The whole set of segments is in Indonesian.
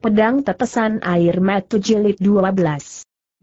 Pedang Tetesan Air Matu Jilid 12.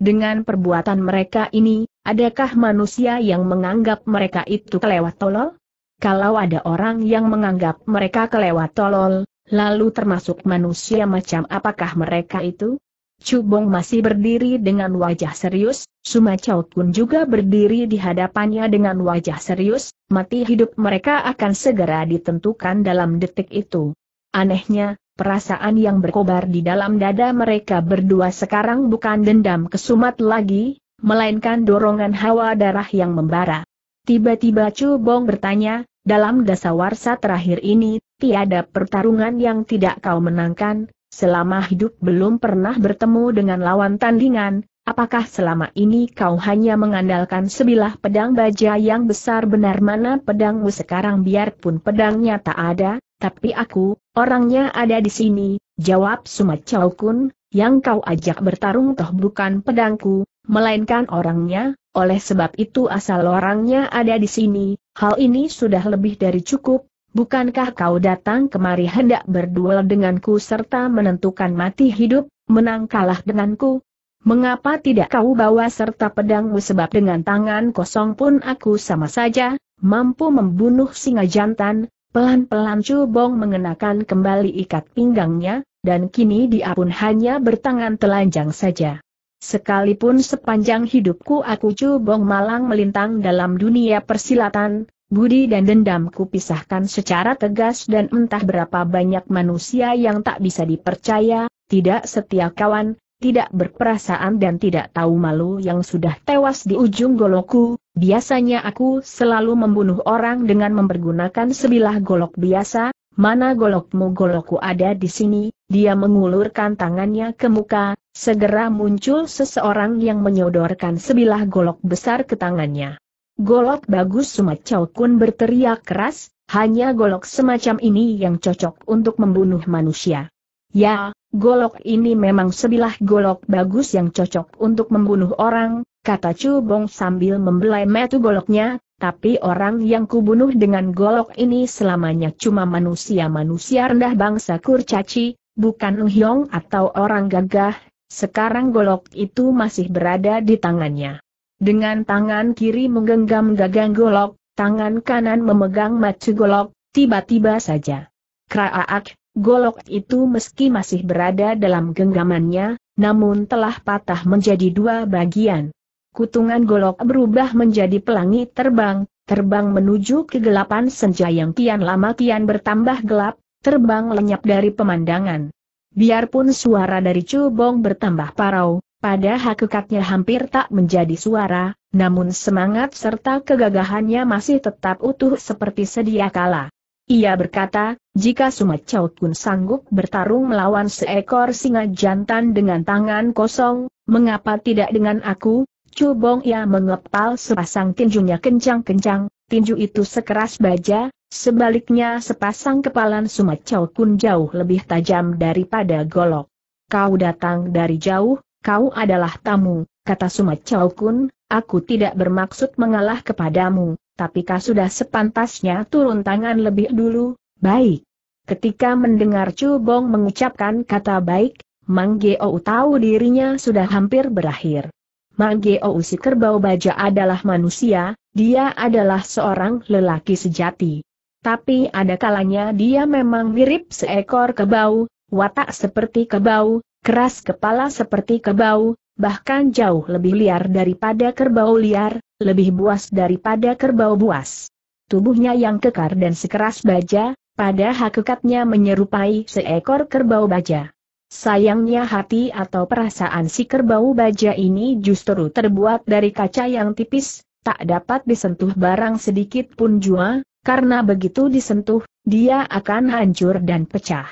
Dengan perbuatan mereka ini, adakah manusia yang menganggap mereka itu kelewat tolol? Kalau ada orang yang menganggap mereka kelewat tolol, lalu termasuk manusia macam apakah mereka itu? Cubong masih berdiri dengan wajah serius, Suma pun juga berdiri di hadapannya dengan wajah serius, mati hidup mereka akan segera ditentukan dalam detik itu. Anehnya, perasaan yang berkobar di dalam dada mereka berdua sekarang bukan dendam kesumat lagi, melainkan dorongan hawa darah yang membara. Tiba-tiba Chu Bong bertanya, dalam dasawarsa terakhir ini, tiada pertarungan yang tidak kau menangkan, selama hidup belum pernah bertemu dengan lawan tandingan, Apakah selama ini kau hanya mengandalkan sebilah pedang baja yang besar benar mana pedangmu sekarang biarpun pedangnya tak ada, tapi aku, orangnya ada di sini, jawab Sumat Chow Kun, yang kau ajak bertarung toh bukan pedangku, melainkan orangnya, oleh sebab itu asal orangnya ada di sini, hal ini sudah lebih dari cukup, bukankah kau datang kemari hendak berduel denganku serta menentukan mati hidup, menang kalah denganku? Mengapa tidak kau bawa serta pedangmu sebab dengan tangan kosong pun aku sama saja, mampu membunuh singa jantan, pelan-pelan Bong mengenakan kembali ikat pinggangnya, dan kini dia pun hanya bertangan telanjang saja. Sekalipun sepanjang hidupku aku Bong malang melintang dalam dunia persilatan, Budi dan dendamku pisahkan secara tegas dan entah berapa banyak manusia yang tak bisa dipercaya, tidak setia kawan, tidak berperasaan dan tidak tahu malu yang sudah tewas di ujung goloku. biasanya aku selalu membunuh orang dengan mempergunakan sebilah golok biasa, mana golokmu goloku ada di sini, dia mengulurkan tangannya ke muka, segera muncul seseorang yang menyodorkan sebilah golok besar ke tangannya. Golok bagus Sumacau Kun berteriak keras, hanya golok semacam ini yang cocok untuk membunuh manusia. Ya, golok ini memang sebilah golok bagus yang cocok untuk membunuh orang, kata Chu Bong sambil membelai metu goloknya, tapi orang yang kubunuh dengan golok ini selamanya cuma manusia-manusia rendah bangsa kurcaci, bukan Uhyong atau orang gagah, sekarang golok itu masih berada di tangannya. Dengan tangan kiri menggenggam gagang golok, tangan kanan memegang metu golok, tiba-tiba saja. Kraak! Golok itu meski masih berada dalam genggamannya, namun telah patah menjadi dua bagian. Kutungan golok berubah menjadi pelangi terbang, terbang menuju kegelapan senja yang kian lama kian bertambah gelap, terbang lenyap dari pemandangan. Biarpun suara dari cubong bertambah parau, pada hakikatnya hampir tak menjadi suara, namun semangat serta kegagahannya masih tetap utuh seperti sedia kala. Ia berkata, jika Sumat Chow Kun sanggup bertarung melawan seekor singa jantan dengan tangan kosong, mengapa tidak dengan aku? Cubong ia mengepal sepasang tinjunya kencang-kencang, tinju itu sekeras baja, sebaliknya sepasang kepalan Sumat Chow Kun jauh lebih tajam daripada golok. Kau datang dari jauh, kau adalah tamu, kata Sumat Chow Kun, aku tidak bermaksud mengalah kepadamu, tapi kau sudah sepantasnya turun tangan lebih dulu, baik, Ketika mendengar Chu Bong mengucapkan kata baik, Mang Geo tahu dirinya sudah hampir berakhir. Mang Geo si kerbau baja adalah manusia, dia adalah seorang lelaki sejati. Tapi ada kalanya dia memang mirip seekor kebau, watak seperti kebau, keras kepala seperti kebau, bahkan jauh lebih liar daripada kerbau liar, lebih buas daripada kerbau buas. Tubuhnya yang kekar dan sekeras baja, pada hakikatnya menyerupai seekor kerbau baja. Sayangnya hati atau perasaan si kerbau baja ini justru terbuat dari kaca yang tipis, tak dapat disentuh barang sedikit pun jua, karena begitu disentuh, dia akan hancur dan pecah.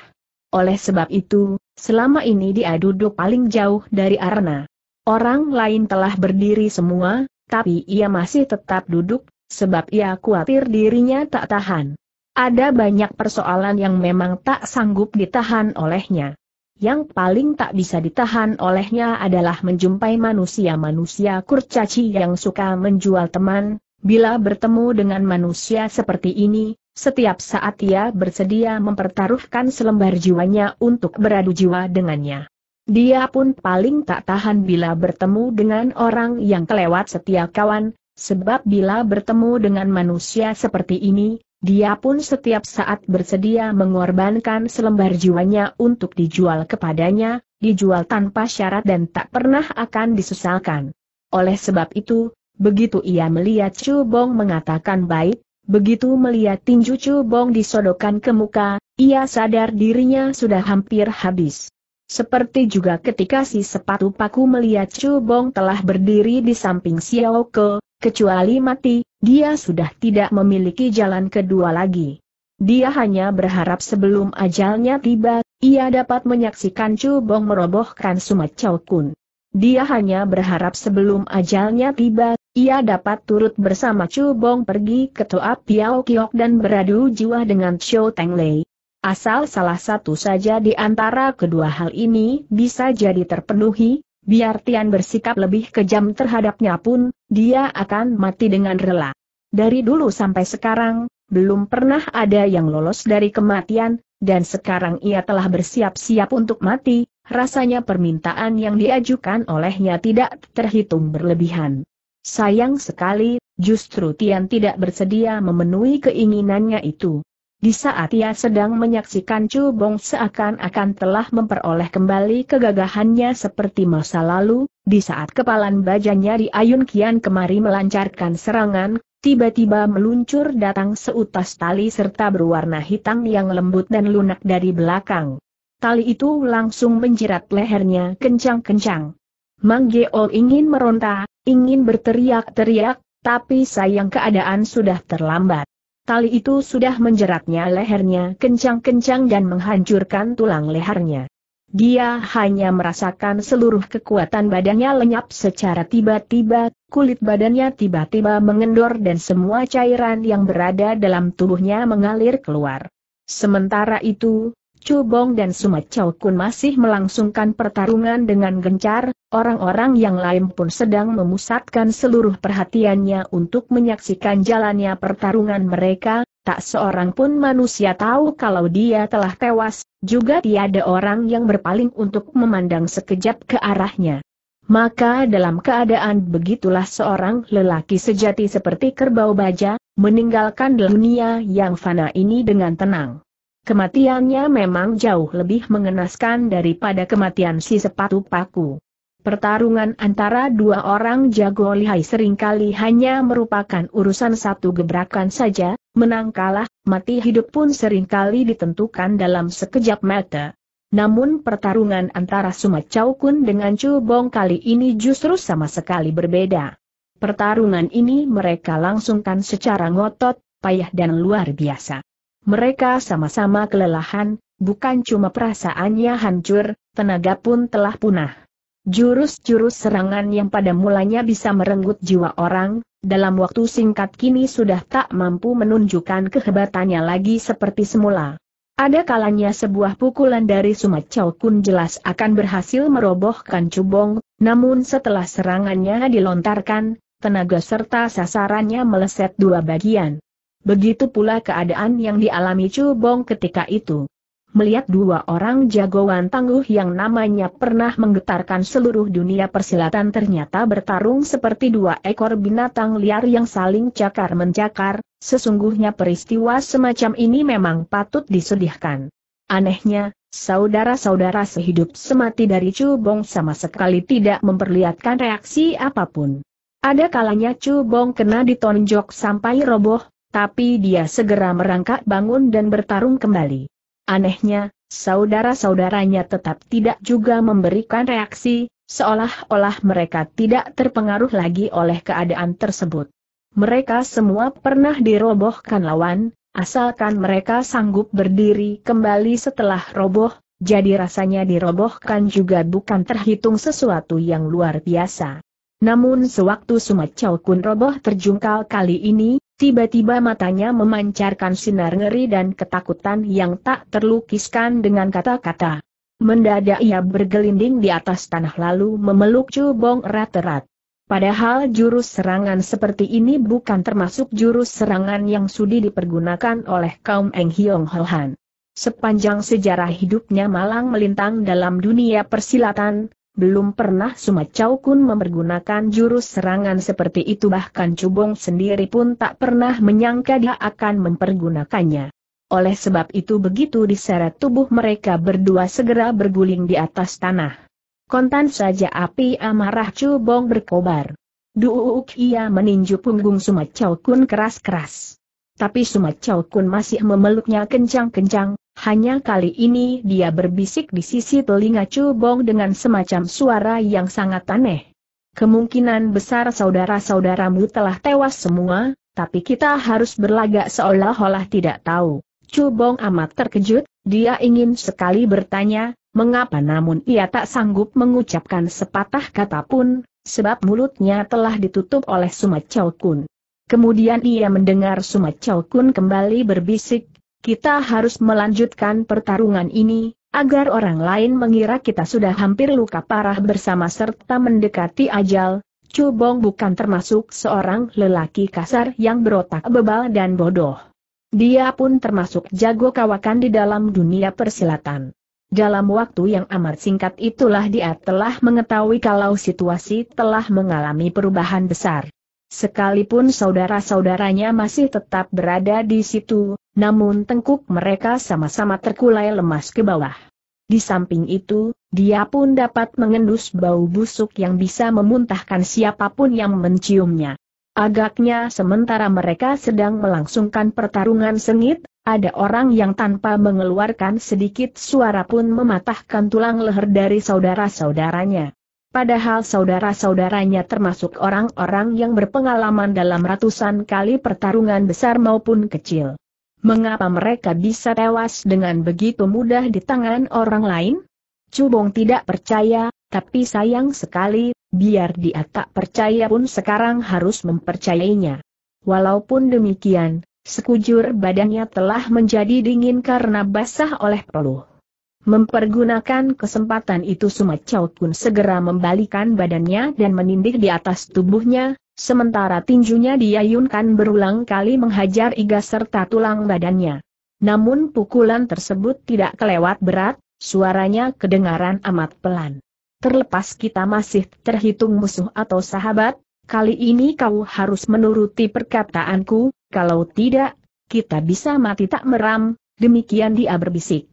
Oleh sebab itu, selama ini dia duduk paling jauh dari arena. Orang lain telah berdiri semua, tapi ia masih tetap duduk, sebab ia khawatir dirinya tak tahan. Ada banyak persoalan yang memang tak sanggup ditahan olehnya. Yang paling tak bisa ditahan olehnya adalah menjumpai manusia-manusia kurcaci yang suka menjual teman, bila bertemu dengan manusia seperti ini, setiap saat ia bersedia mempertaruhkan selembar jiwanya untuk beradu jiwa dengannya. Dia pun paling tak tahan bila bertemu dengan orang yang kelewat setia kawan, sebab bila bertemu dengan manusia seperti ini, dia pun setiap saat bersedia mengorbankan selembar jiwanya untuk dijual kepadanya, dijual tanpa syarat dan tak pernah akan disesalkan. Oleh sebab itu, begitu ia melihat Chu Bong mengatakan baik, begitu melihat tinju Chu Bong disodokan ke muka, ia sadar dirinya sudah hampir habis. Seperti juga ketika si sepatu paku melihat Chu Bong telah berdiri di samping Xiao Ke, kecuali mati, dia sudah tidak memiliki jalan kedua lagi. Dia hanya berharap sebelum ajalnya tiba, ia dapat menyaksikan Chu Bong merobohkan Sumat Chow Kun. Dia hanya berharap sebelum ajalnya tiba, ia dapat turut bersama Chu Bong pergi ke Toa Piao Kiok dan beradu jiwa dengan Xiao Teng Lei. Asal salah satu saja di antara kedua hal ini bisa jadi terpenuhi, Biar Tian bersikap lebih kejam terhadapnya pun, dia akan mati dengan rela. Dari dulu sampai sekarang, belum pernah ada yang lolos dari kematian, dan sekarang ia telah bersiap-siap untuk mati, rasanya permintaan yang diajukan olehnya tidak terhitung berlebihan. Sayang sekali, justru Tian tidak bersedia memenuhi keinginannya itu. Di saat ia sedang menyaksikan Chu Bong seakan-akan telah memperoleh kembali kegagahannya seperti masa lalu, di saat kepalan bajanya di Ayun Kian kemari melancarkan serangan, tiba-tiba meluncur datang seutas tali serta berwarna hitam yang lembut dan lunak dari belakang. Tali itu langsung menjerat lehernya kencang-kencang. Mang Geol ingin meronta, ingin berteriak-teriak, tapi sayang keadaan sudah terlambat. Tali itu sudah menjeratnya lehernya kencang-kencang dan menghancurkan tulang lehernya. Dia hanya merasakan seluruh kekuatan badannya lenyap secara tiba-tiba, kulit badannya tiba-tiba mengendor dan semua cairan yang berada dalam tubuhnya mengalir keluar. Sementara itu, Cubong dan Sumat Chow Kun masih melangsungkan pertarungan dengan gencar, orang-orang yang lain pun sedang memusatkan seluruh perhatiannya untuk menyaksikan jalannya pertarungan mereka, tak seorang pun manusia tahu kalau dia telah tewas, juga tiada orang yang berpaling untuk memandang sekejap ke arahnya. Maka dalam keadaan begitulah seorang lelaki sejati seperti kerbau baja, meninggalkan dunia yang fana ini dengan tenang. Kematiannya memang jauh lebih mengenaskan daripada kematian si sepatu paku. Pertarungan antara dua orang jago lihai seringkali hanya merupakan urusan satu gebrakan saja, menang kalah, mati hidup pun seringkali ditentukan dalam sekejap mata. Namun pertarungan antara Sumat Chow Kun dengan Chu Bong kali ini justru sama sekali berbeda. Pertarungan ini mereka langsungkan secara ngotot, payah dan luar biasa. Mereka sama-sama kelelahan, bukan cuma perasaannya hancur, tenaga pun telah punah. Jurus-jurus serangan yang pada mulanya bisa merenggut jiwa orang, dalam waktu singkat kini sudah tak mampu menunjukkan kehebatannya lagi seperti semula. Ada kalanya sebuah pukulan dari Sumat Chow Kun jelas akan berhasil merobohkan cubong, namun setelah serangannya dilontarkan, tenaga serta sasarannya meleset dua bagian. Begitu pula keadaan yang dialami Chu Bong ketika itu. Melihat dua orang jagoan tangguh yang namanya pernah menggetarkan seluruh dunia persilatan ternyata bertarung seperti dua ekor binatang liar yang saling cakar-mencakar, sesungguhnya peristiwa semacam ini memang patut disedihkan. Anehnya, saudara-saudara sehidup semati dari Chu Bong sama sekali tidak memperlihatkan reaksi apapun. Ada kalanya Chu Bong kena ditonjok sampai roboh, tapi dia segera merangkak bangun dan bertarung kembali. Anehnya, saudara-saudaranya tetap tidak juga memberikan reaksi, seolah-olah mereka tidak terpengaruh lagi oleh keadaan tersebut. Mereka semua pernah dirobohkan lawan, asalkan mereka sanggup berdiri kembali setelah roboh, jadi rasanya dirobohkan juga bukan terhitung sesuatu yang luar biasa. Namun sewaktu Sumat Chow Kun roboh terjungkal kali ini, Tiba-tiba matanya memancarkan sinar ngeri dan ketakutan yang tak terlukiskan dengan kata-kata. Mendadak ia bergelinding di atas tanah lalu memeluk cubong erat-erat. Padahal jurus serangan seperti ini bukan termasuk jurus serangan yang sudi dipergunakan oleh kaum Eng Hiong Han. Sepanjang sejarah hidupnya malang melintang dalam dunia persilatan, belum pernah Sumacau Kun mempergunakan jurus serangan seperti itu bahkan Cubong sendiri pun tak pernah menyangka dia akan mempergunakannya. Oleh sebab itu begitu diseret tubuh mereka berdua segera berguling di atas tanah. Kontan saja api amarah Cubong berkobar. Duuk ia meninju punggung Sumacau Kun keras-keras. Tapi Sumacau Kun masih memeluknya kencang-kencang, hanya kali ini dia berbisik di sisi telinga Cubong dengan semacam suara yang sangat aneh. Kemungkinan besar saudara-saudaramu telah tewas semua, tapi kita harus berlagak seolah-olah tidak tahu. Cubong amat terkejut, dia ingin sekali bertanya, mengapa namun ia tak sanggup mengucapkan sepatah kata pun, sebab mulutnya telah ditutup oleh Chow Kun. Kemudian ia mendengar Chow Kun kembali berbisik, kita harus melanjutkan pertarungan ini, agar orang lain mengira kita sudah hampir luka parah bersama serta mendekati ajal. Cubong bukan termasuk seorang lelaki kasar yang berotak bebal dan bodoh. Dia pun termasuk jago kawakan di dalam dunia persilatan. Dalam waktu yang amat singkat itulah dia telah mengetahui kalau situasi telah mengalami perubahan besar. Sekalipun saudara-saudaranya masih tetap berada di situ, namun tengkuk mereka sama-sama terkulai lemas ke bawah. Di samping itu, dia pun dapat mengendus bau busuk yang bisa memuntahkan siapapun yang menciumnya. Agaknya sementara mereka sedang melangsungkan pertarungan sengit, ada orang yang tanpa mengeluarkan sedikit suara pun mematahkan tulang leher dari saudara-saudaranya. Padahal saudara-saudaranya termasuk orang-orang yang berpengalaman dalam ratusan kali pertarungan besar maupun kecil. Mengapa mereka bisa tewas dengan begitu mudah di tangan orang lain? Cubong tidak percaya, tapi sayang sekali, biar dia tak percaya pun sekarang harus mempercayainya. Walaupun demikian, sekujur badannya telah menjadi dingin karena basah oleh peluh. Mempergunakan kesempatan itu Sumat Chow Kun segera membalikan badannya dan menindik di atas tubuhnya, sementara tinjunya diayunkan berulang kali menghajar iga serta tulang badannya. Namun pukulan tersebut tidak kelewat berat, suaranya kedengaran amat pelan. Terlepas kita masih terhitung musuh atau sahabat, kali ini kau harus menuruti perkataanku, kalau tidak, kita bisa mati tak meram, demikian dia berbisik.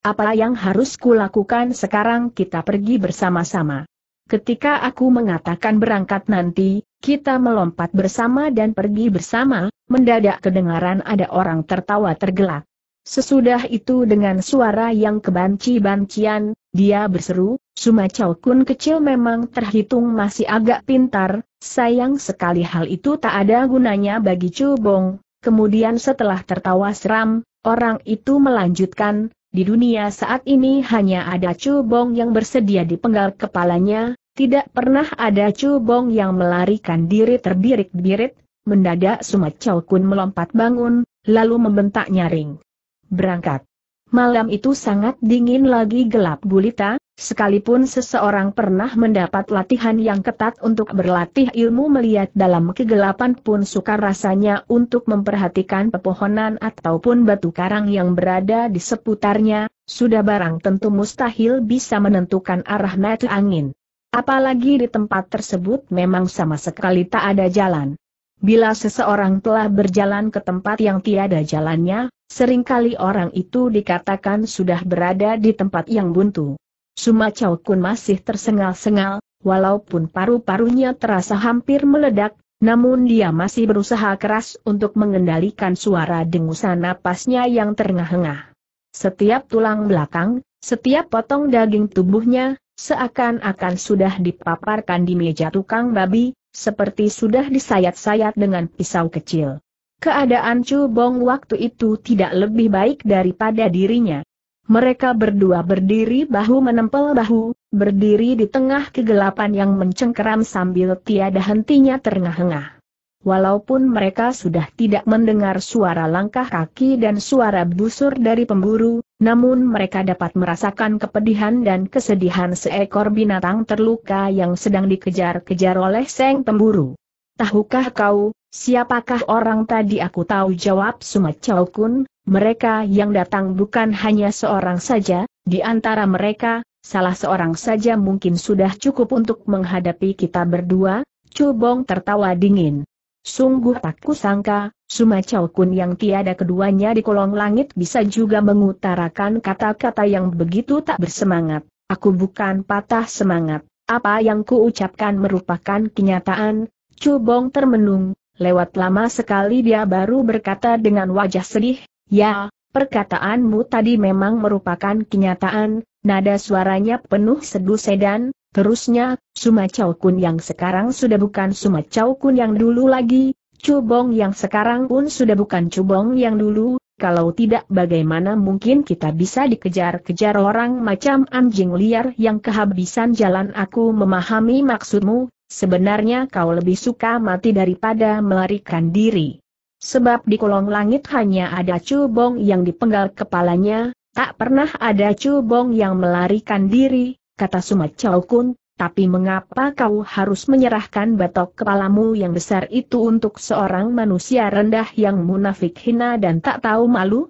Apa yang harus kulakukan sekarang kita pergi bersama-sama. Ketika aku mengatakan berangkat nanti, kita melompat bersama dan pergi bersama, mendadak kedengaran ada orang tertawa tergelak. Sesudah itu dengan suara yang kebanci-bancian, dia berseru, Sumacau Kun kecil memang terhitung masih agak pintar, sayang sekali hal itu tak ada gunanya bagi Cubong. Kemudian setelah tertawa seram, orang itu melanjutkan, di dunia saat ini hanya ada Chu Bong yang bersedia dipenggal kepalanya, tidak pernah ada Chu Bong yang melarikan diri terbirik-birit, mendadak Sumat Chow Kun melompat bangun, lalu membentak nyaring. Berangkat. Malam itu sangat dingin lagi gelap gulita, Sekalipun seseorang pernah mendapat latihan yang ketat untuk berlatih ilmu melihat dalam kegelapan pun sukar rasanya untuk memperhatikan pepohonan ataupun batu karang yang berada di seputarnya, sudah barang tentu mustahil bisa menentukan arah mata angin. Apalagi di tempat tersebut memang sama sekali tak ada jalan. Bila seseorang telah berjalan ke tempat yang tiada jalannya, seringkali orang itu dikatakan sudah berada di tempat yang buntu. Suma Chow Kun masih tersengal-sengal, walaupun paru-parunya terasa hampir meledak, namun dia masih berusaha keras untuk mengendalikan suara dengusan napasnya yang terengah-engah. Setiap tulang belakang, setiap potong daging tubuhnya, seakan-akan sudah dipaparkan di meja tukang babi, seperti sudah disayat-sayat dengan pisau kecil. Keadaan Chu Bong waktu itu tidak lebih baik daripada dirinya. Mereka berdua berdiri bahu menempel bahu, berdiri di tengah kegelapan yang mencengkeram sambil tiada hentinya terengah-engah. Walaupun mereka sudah tidak mendengar suara langkah kaki dan suara busur dari pemburu, namun mereka dapat merasakan kepedihan dan kesedihan seekor binatang terluka yang sedang dikejar-kejar oleh seng pemburu. Tahukah kau, siapakah orang tadi aku tahu jawab Sumacau Kun, mereka yang datang bukan hanya seorang saja, di antara mereka, salah seorang saja mungkin sudah cukup untuk menghadapi kita berdua, Cubong tertawa dingin. Sungguh tak kusangka, Sumacau Kun yang tiada keduanya di kolong langit bisa juga mengutarakan kata-kata yang begitu tak bersemangat. Aku bukan patah semangat. Apa yang kuucapkan merupakan kenyataan, Cubong termenung, lewat lama sekali dia baru berkata dengan wajah sedih, Ya, perkataanmu tadi memang merupakan kenyataan, nada suaranya penuh seduh sedan. terusnya, Chow Kun yang sekarang sudah bukan Chow Kun yang dulu lagi, Cubong yang sekarang pun sudah bukan Cubong yang dulu, kalau tidak bagaimana mungkin kita bisa dikejar-kejar orang macam anjing liar yang kehabisan jalan aku memahami maksudmu, sebenarnya kau lebih suka mati daripada melarikan diri. Sebab di kolong langit hanya ada cubong yang dipenggal kepalanya, tak pernah ada cubong yang melarikan diri, kata Sumat Chow tapi mengapa kau harus menyerahkan batok kepalamu yang besar itu untuk seorang manusia rendah yang munafik hina dan tak tahu malu?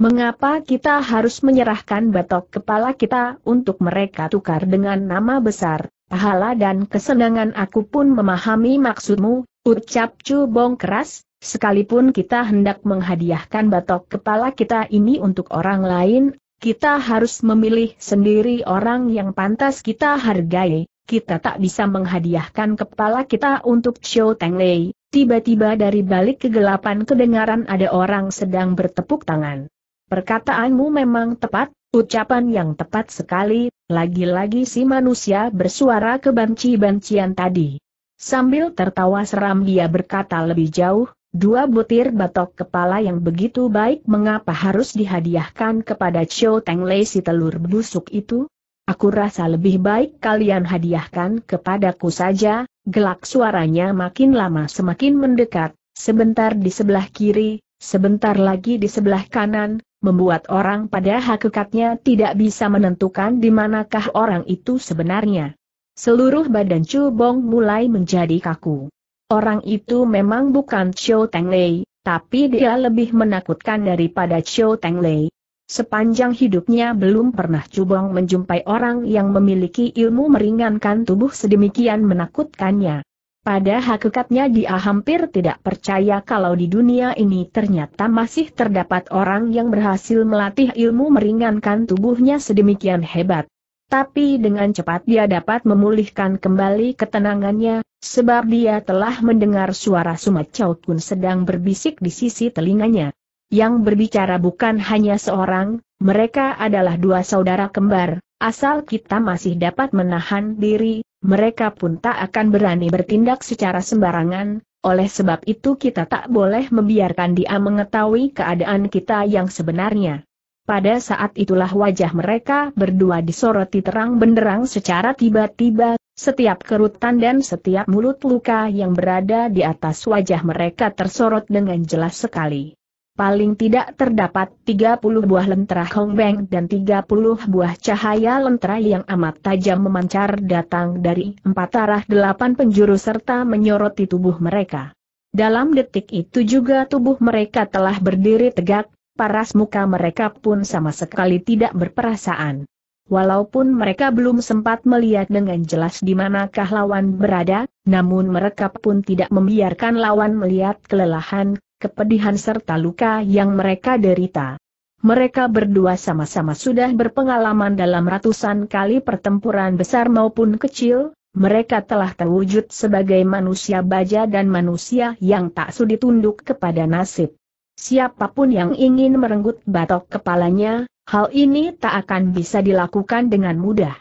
Mengapa kita harus menyerahkan batok kepala kita untuk mereka tukar dengan nama besar, pahala dan kesenangan aku pun memahami maksudmu, ucap cubong keras, Sekalipun kita hendak menghadiahkan batok kepala kita ini untuk orang lain, kita harus memilih sendiri orang yang pantas kita hargai, kita tak bisa menghadiahkan kepala kita untuk Xiao Teng Lei. Tiba-tiba dari balik kegelapan kedengaran ada orang sedang bertepuk tangan. Perkataanmu memang tepat, ucapan yang tepat sekali, lagi-lagi si manusia bersuara kebanci-bancian tadi. Sambil tertawa seram dia berkata lebih jauh, Dua butir batok kepala yang begitu baik mengapa harus dihadiahkan kepada Chow Teng Lei si telur busuk itu? Aku rasa lebih baik kalian hadiahkan kepadaku saja, gelak suaranya makin lama semakin mendekat, sebentar di sebelah kiri, sebentar lagi di sebelah kanan, membuat orang pada hakikatnya tidak bisa menentukan di manakah orang itu sebenarnya. Seluruh badan Chu Bong mulai menjadi kaku. Orang itu memang bukan Xiao Lei, tapi dia lebih menakutkan daripada Xiao Lei. Sepanjang hidupnya belum pernah Cubong menjumpai orang yang memiliki ilmu meringankan tubuh sedemikian menakutkannya. Pada hakikatnya dia hampir tidak percaya kalau di dunia ini ternyata masih terdapat orang yang berhasil melatih ilmu meringankan tubuhnya sedemikian hebat. Tapi dengan cepat dia dapat memulihkan kembali ketenangannya, Sebab dia telah mendengar suara Chow Kun sedang berbisik di sisi telinganya. Yang berbicara bukan hanya seorang, mereka adalah dua saudara kembar, asal kita masih dapat menahan diri, mereka pun tak akan berani bertindak secara sembarangan, oleh sebab itu kita tak boleh membiarkan dia mengetahui keadaan kita yang sebenarnya. Pada saat itulah wajah mereka berdua disoroti terang benderang secara tiba-tiba setiap kerutan dan setiap mulut luka yang berada di atas wajah mereka tersorot dengan jelas sekali. Paling tidak terdapat 30 buah lentera hong beng dan 30 buah cahaya lentera yang amat tajam memancar datang dari empat arah delapan penjuru serta menyoroti tubuh mereka. Dalam detik itu juga tubuh mereka telah berdiri tegak, paras muka mereka pun sama sekali tidak berperasaan. Walaupun mereka belum sempat melihat dengan jelas di manakah lawan berada, namun mereka pun tidak membiarkan lawan melihat kelelahan, kepedihan serta luka yang mereka derita. Mereka berdua sama-sama sudah berpengalaman dalam ratusan kali pertempuran besar maupun kecil, mereka telah terwujud sebagai manusia baja dan manusia yang tak sudi tunduk kepada nasib. Siapapun yang ingin merenggut batok kepalanya, Hal ini tak akan bisa dilakukan dengan mudah.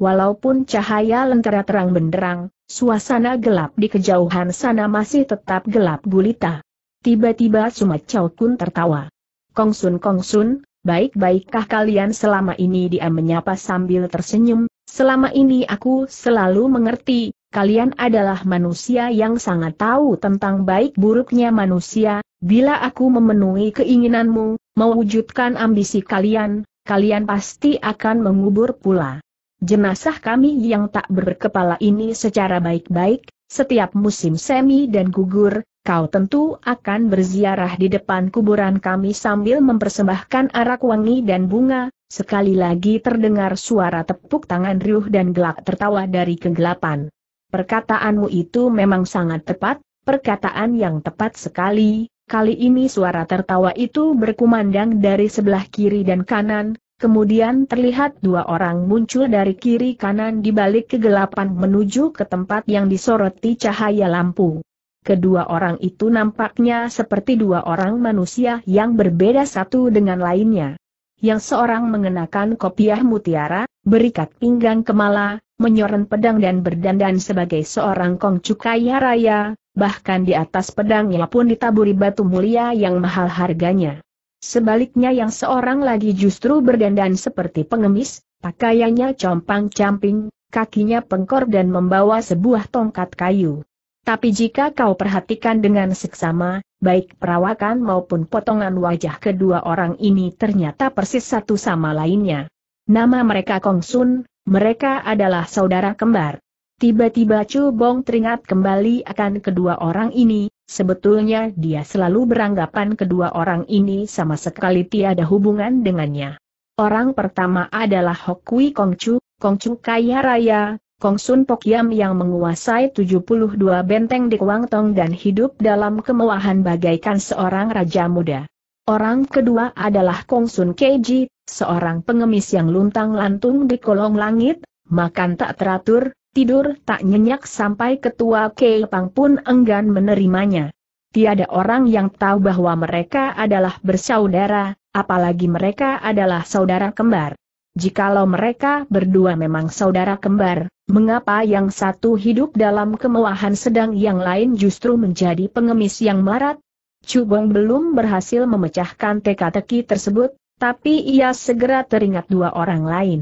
Walaupun cahaya lentera terang benderang, suasana gelap di kejauhan sana masih tetap gelap gulita. Tiba-tiba Sumat Chow Kun tertawa. Kongsun Kongsun, baik-baikkah kalian selama ini dia menyapa sambil tersenyum, selama ini aku selalu mengerti, kalian adalah manusia yang sangat tahu tentang baik buruknya manusia, bila aku memenuhi keinginanmu, mewujudkan ambisi kalian, kalian pasti akan mengubur pula. Jenazah kami yang tak berkepala ini secara baik-baik, setiap musim semi dan gugur, kau tentu akan berziarah di depan kuburan kami sambil mempersembahkan arak wangi dan bunga, sekali lagi terdengar suara tepuk tangan riuh dan gelak tertawa dari kegelapan. Perkataanmu itu memang sangat tepat, perkataan yang tepat sekali, Kali ini suara tertawa itu berkumandang dari sebelah kiri dan kanan, kemudian terlihat dua orang muncul dari kiri kanan di balik kegelapan menuju ke tempat yang disoroti cahaya lampu. Kedua orang itu nampaknya seperti dua orang manusia yang berbeda satu dengan lainnya yang seorang mengenakan kopiah mutiara, berikat pinggang kemala, menyoren pedang dan berdandan sebagai seorang kongcu kaya raya, bahkan di atas pedangnya pun ditaburi batu mulia yang mahal harganya. Sebaliknya yang seorang lagi justru berdandan seperti pengemis, pakaiannya compang-camping, kakinya pengkor dan membawa sebuah tongkat kayu. Tapi jika kau perhatikan dengan seksama, baik perawakan maupun potongan wajah kedua orang ini ternyata persis satu sama lainnya. Nama mereka Kong Sun, mereka adalah saudara kembar. Tiba-tiba Chu Bong teringat kembali akan kedua orang ini, sebetulnya dia selalu beranggapan kedua orang ini sama sekali tiada hubungan dengannya. Orang pertama adalah Hokui Kong Chu kaya raya, Kong Kongsun Pokyam yang menguasai 72 benteng di Tong dan hidup dalam kemewahan bagaikan seorang raja muda. Orang kedua adalah Kong Sun Keiji, seorang pengemis yang luntang lantung di kolong langit, makan tak teratur, tidur tak nyenyak sampai ketua Keipang pun enggan menerimanya. Tiada orang yang tahu bahwa mereka adalah bersaudara, apalagi mereka adalah saudara kembar jikalau mereka berdua memang saudara kembar, mengapa yang satu hidup dalam kemewahan sedang yang lain justru menjadi pengemis yang marat? Cubong belum berhasil memecahkan teka-teki tersebut, tapi ia segera teringat dua orang lain.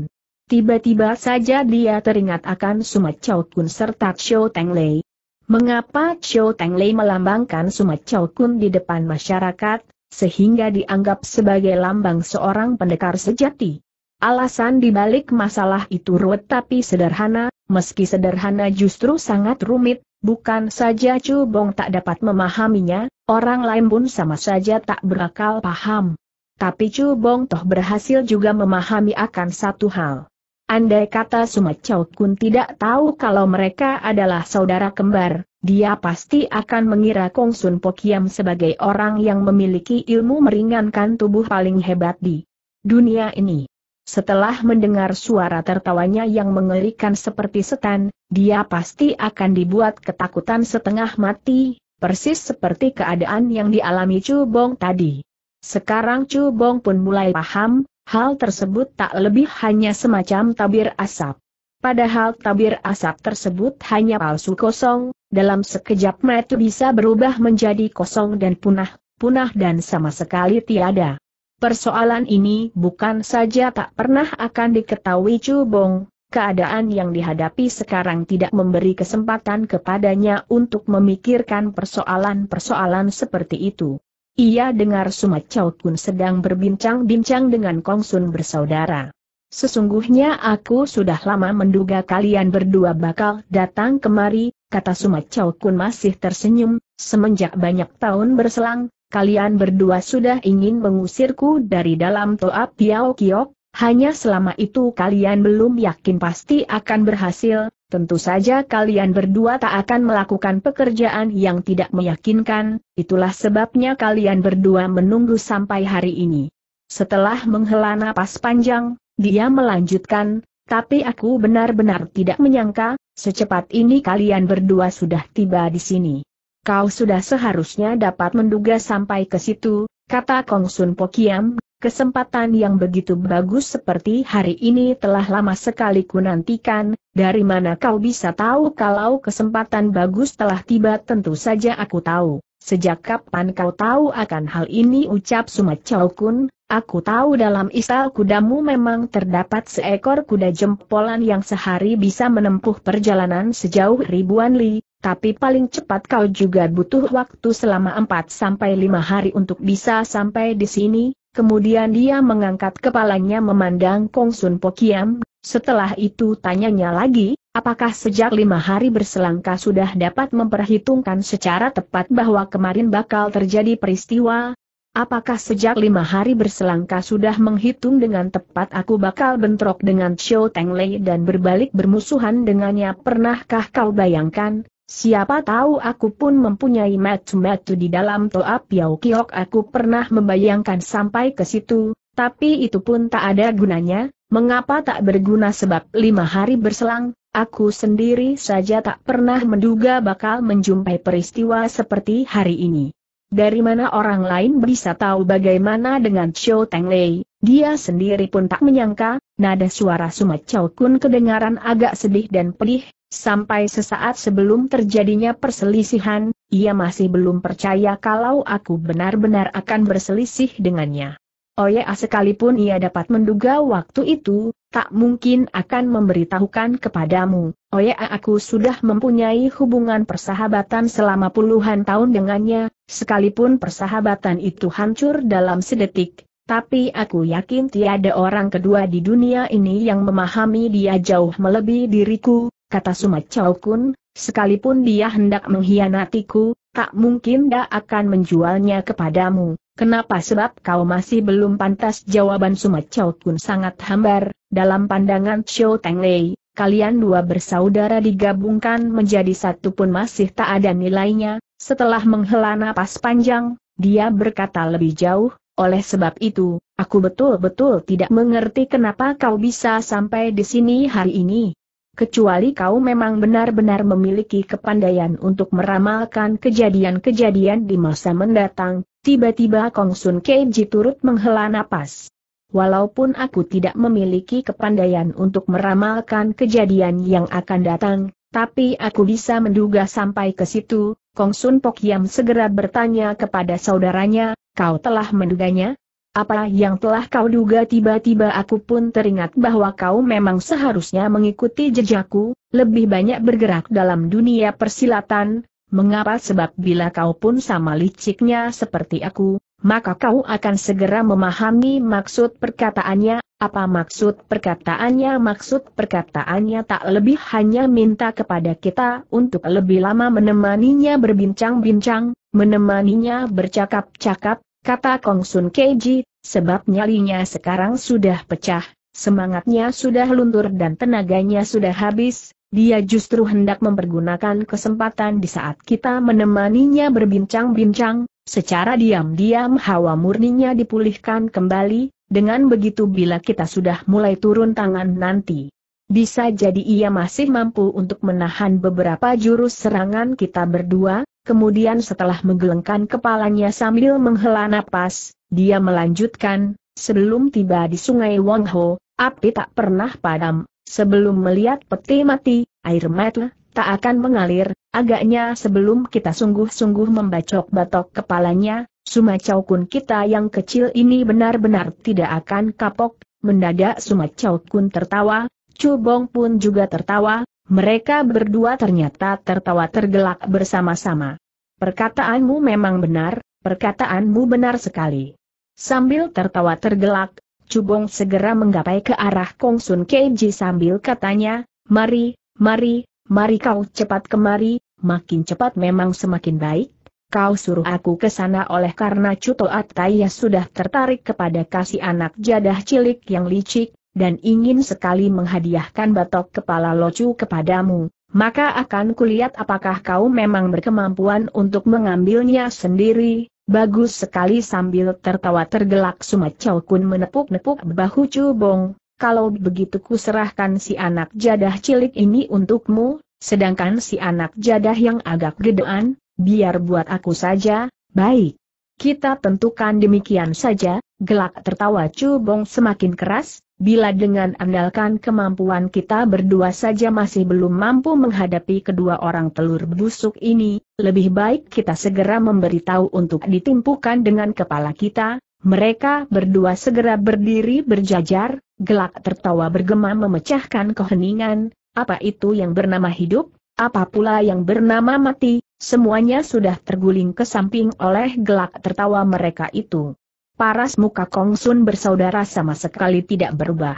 Tiba-tiba saja dia teringat akan Sumat Chow Kun serta Chow Teng Lei. Mengapa Chow Teng Lei melambangkan Sumat Chow Kun di depan masyarakat, sehingga dianggap sebagai lambang seorang pendekar sejati? Alasan dibalik masalah itu ruwet tapi sederhana, meski sederhana justru sangat rumit, bukan saja Chu Bong tak dapat memahaminya, orang lain pun sama saja tak berakal paham. Tapi Chu Bong toh berhasil juga memahami akan satu hal. Andai kata Suma Chow Kun tidak tahu kalau mereka adalah saudara kembar, dia pasti akan mengira Kong Sun Pokiam sebagai orang yang memiliki ilmu meringankan tubuh paling hebat di dunia ini. Setelah mendengar suara tertawanya yang mengerikan seperti setan, dia pasti akan dibuat ketakutan setengah mati, persis seperti keadaan yang dialami Chu Bong tadi. Sekarang Chu Bong pun mulai paham, hal tersebut tak lebih hanya semacam tabir asap. Padahal tabir asap tersebut hanya palsu kosong, dalam sekejap mata bisa berubah menjadi kosong dan punah, punah dan sama sekali tiada. Persoalan ini bukan saja tak pernah akan diketahui Chu Bong, keadaan yang dihadapi sekarang tidak memberi kesempatan kepadanya untuk memikirkan persoalan-persoalan seperti itu. Ia dengar Sumat Chow Kun sedang berbincang-bincang dengan Kong Sun bersaudara. Sesungguhnya aku sudah lama menduga kalian berdua bakal datang kemari, kata Sumat Chow Kun masih tersenyum, semenjak banyak tahun berselang, kalian berdua sudah ingin mengusirku dari dalam Toa Piao Kiok, hanya selama itu kalian belum yakin pasti akan berhasil, tentu saja kalian berdua tak akan melakukan pekerjaan yang tidak meyakinkan, itulah sebabnya kalian berdua menunggu sampai hari ini. Setelah menghela napas panjang, dia melanjutkan, tapi aku benar-benar tidak menyangka, secepat ini kalian berdua sudah tiba di sini. Kau sudah seharusnya dapat menduga sampai ke situ, kata Kong Sun Pokiam, kesempatan yang begitu bagus seperti hari ini telah lama sekali ku nantikan, dari mana kau bisa tahu kalau kesempatan bagus telah tiba tentu saja aku tahu. Sejak kapan kau tahu akan hal ini ucap Sumat Chow Kun, aku tahu dalam istal kudamu memang terdapat seekor kuda jempolan yang sehari bisa menempuh perjalanan sejauh ribuan li, tapi paling cepat kau juga butuh waktu selama 4 sampai 5 hari untuk bisa sampai di sini. Kemudian dia mengangkat kepalanya memandang Kong Sun Pokiam. Setelah itu tanyanya lagi, apakah sejak lima hari berselang sudah dapat memperhitungkan secara tepat bahwa kemarin bakal terjadi peristiwa? Apakah sejak lima hari berselang sudah menghitung dengan tepat aku bakal bentrok dengan Xiao Teng Lei dan berbalik bermusuhan dengannya pernahkah kau bayangkan? Siapa tahu aku pun mempunyai metu-metu di dalam toa Piau Kiok aku pernah membayangkan sampai ke situ, tapi itu pun tak ada gunanya, mengapa tak berguna sebab lima hari berselang, aku sendiri saja tak pernah menduga bakal menjumpai peristiwa seperti hari ini. Dari mana orang lain bisa tahu bagaimana dengan Xiao Teng Lei, dia sendiri pun tak menyangka, nada suara Chow Kun kedengaran agak sedih dan pelih. sampai sesaat sebelum terjadinya perselisihan, ia masih belum percaya kalau aku benar-benar akan berselisih dengannya. Oya sekalipun ia dapat menduga waktu itu, tak mungkin akan memberitahukan kepadamu. Oya aku sudah mempunyai hubungan persahabatan selama puluhan tahun dengannya, sekalipun persahabatan itu hancur dalam sedetik, tapi aku yakin tiada orang kedua di dunia ini yang memahami dia jauh melebihi diriku, kata Sumat Kun, sekalipun dia hendak mengkhianatiku, tak mungkin dia akan menjualnya kepadamu. Kenapa sebab kau masih belum pantas jawaban Sumat Kun sangat hambar, dalam pandangan Chow Teng Lei, kalian dua bersaudara digabungkan menjadi satu pun masih tak ada nilainya, setelah menghela napas panjang, dia berkata lebih jauh, oleh sebab itu, aku betul-betul tidak mengerti kenapa kau bisa sampai di sini hari ini. Kecuali kau memang benar-benar memiliki kepandaian untuk meramalkan kejadian-kejadian di masa mendatang, tiba-tiba Kong Sun Keiji turut menghela napas. Walaupun aku tidak memiliki kepandaian untuk meramalkan kejadian yang akan datang, tapi aku bisa menduga sampai ke situ, Kong Sun Pok Yam segera bertanya kepada saudaranya, kau telah menduganya? Apa yang telah kau duga tiba-tiba aku pun teringat bahwa kau memang seharusnya mengikuti jejakku, lebih banyak bergerak dalam dunia persilatan, mengapa sebab bila kau pun sama liciknya seperti aku, maka kau akan segera memahami maksud perkataannya, apa maksud perkataannya? Maksud perkataannya tak lebih hanya minta kepada kita untuk lebih lama menemaninya berbincang-bincang, menemaninya bercakap-cakap, kata Kong Sun Keji sebab nyalinya sekarang sudah pecah, semangatnya sudah luntur dan tenaganya sudah habis, dia justru hendak mempergunakan kesempatan di saat kita menemaninya berbincang-bincang, Secara diam-diam hawa murninya dipulihkan kembali, dengan begitu bila kita sudah mulai turun tangan nanti. Bisa jadi ia masih mampu untuk menahan beberapa jurus serangan kita berdua, kemudian setelah menggelengkan kepalanya sambil menghela napas, dia melanjutkan, sebelum tiba di sungai Wangho, api tak pernah padam, sebelum melihat peti mati, air mata tak akan mengalir, Agaknya sebelum kita sungguh-sungguh membacok batok kepalanya, Sumacau Kun kita yang kecil ini benar-benar tidak akan kapok, mendadak Sumacau Kun tertawa, Cubong pun juga tertawa, mereka berdua ternyata tertawa tergelak bersama-sama. Perkataanmu memang benar, perkataanmu benar sekali. Sambil tertawa tergelak, Cubong segera menggapai ke arah Kong Sun Keiji sambil katanya, mari, mari, mari kau cepat kemari, makin cepat memang semakin baik. Kau suruh aku ke sana oleh karena Cuto Ataya sudah tertarik kepada kasih anak jadah cilik yang licik, dan ingin sekali menghadiahkan batok kepala locu kepadamu, maka akan kulihat apakah kau memang berkemampuan untuk mengambilnya sendiri. Bagus sekali sambil tertawa tergelak Sumacau Kun menepuk-nepuk bahu Cubong, kalau begitu kuserahkan si anak jadah cilik ini untukmu, Sedangkan si anak jadah yang agak gedean, biar buat aku saja, baik. Kita tentukan demikian saja, gelak tertawa cubong Bong semakin keras, bila dengan andalkan kemampuan kita berdua saja masih belum mampu menghadapi kedua orang telur busuk ini, lebih baik kita segera memberitahu untuk ditimpukan dengan kepala kita, mereka berdua segera berdiri berjajar, gelak tertawa bergema memecahkan keheningan, apa itu yang bernama hidup? Apa pula yang bernama mati? Semuanya sudah terguling ke samping oleh gelak tertawa mereka itu. Paras muka Kongsun bersaudara sama sekali tidak berubah.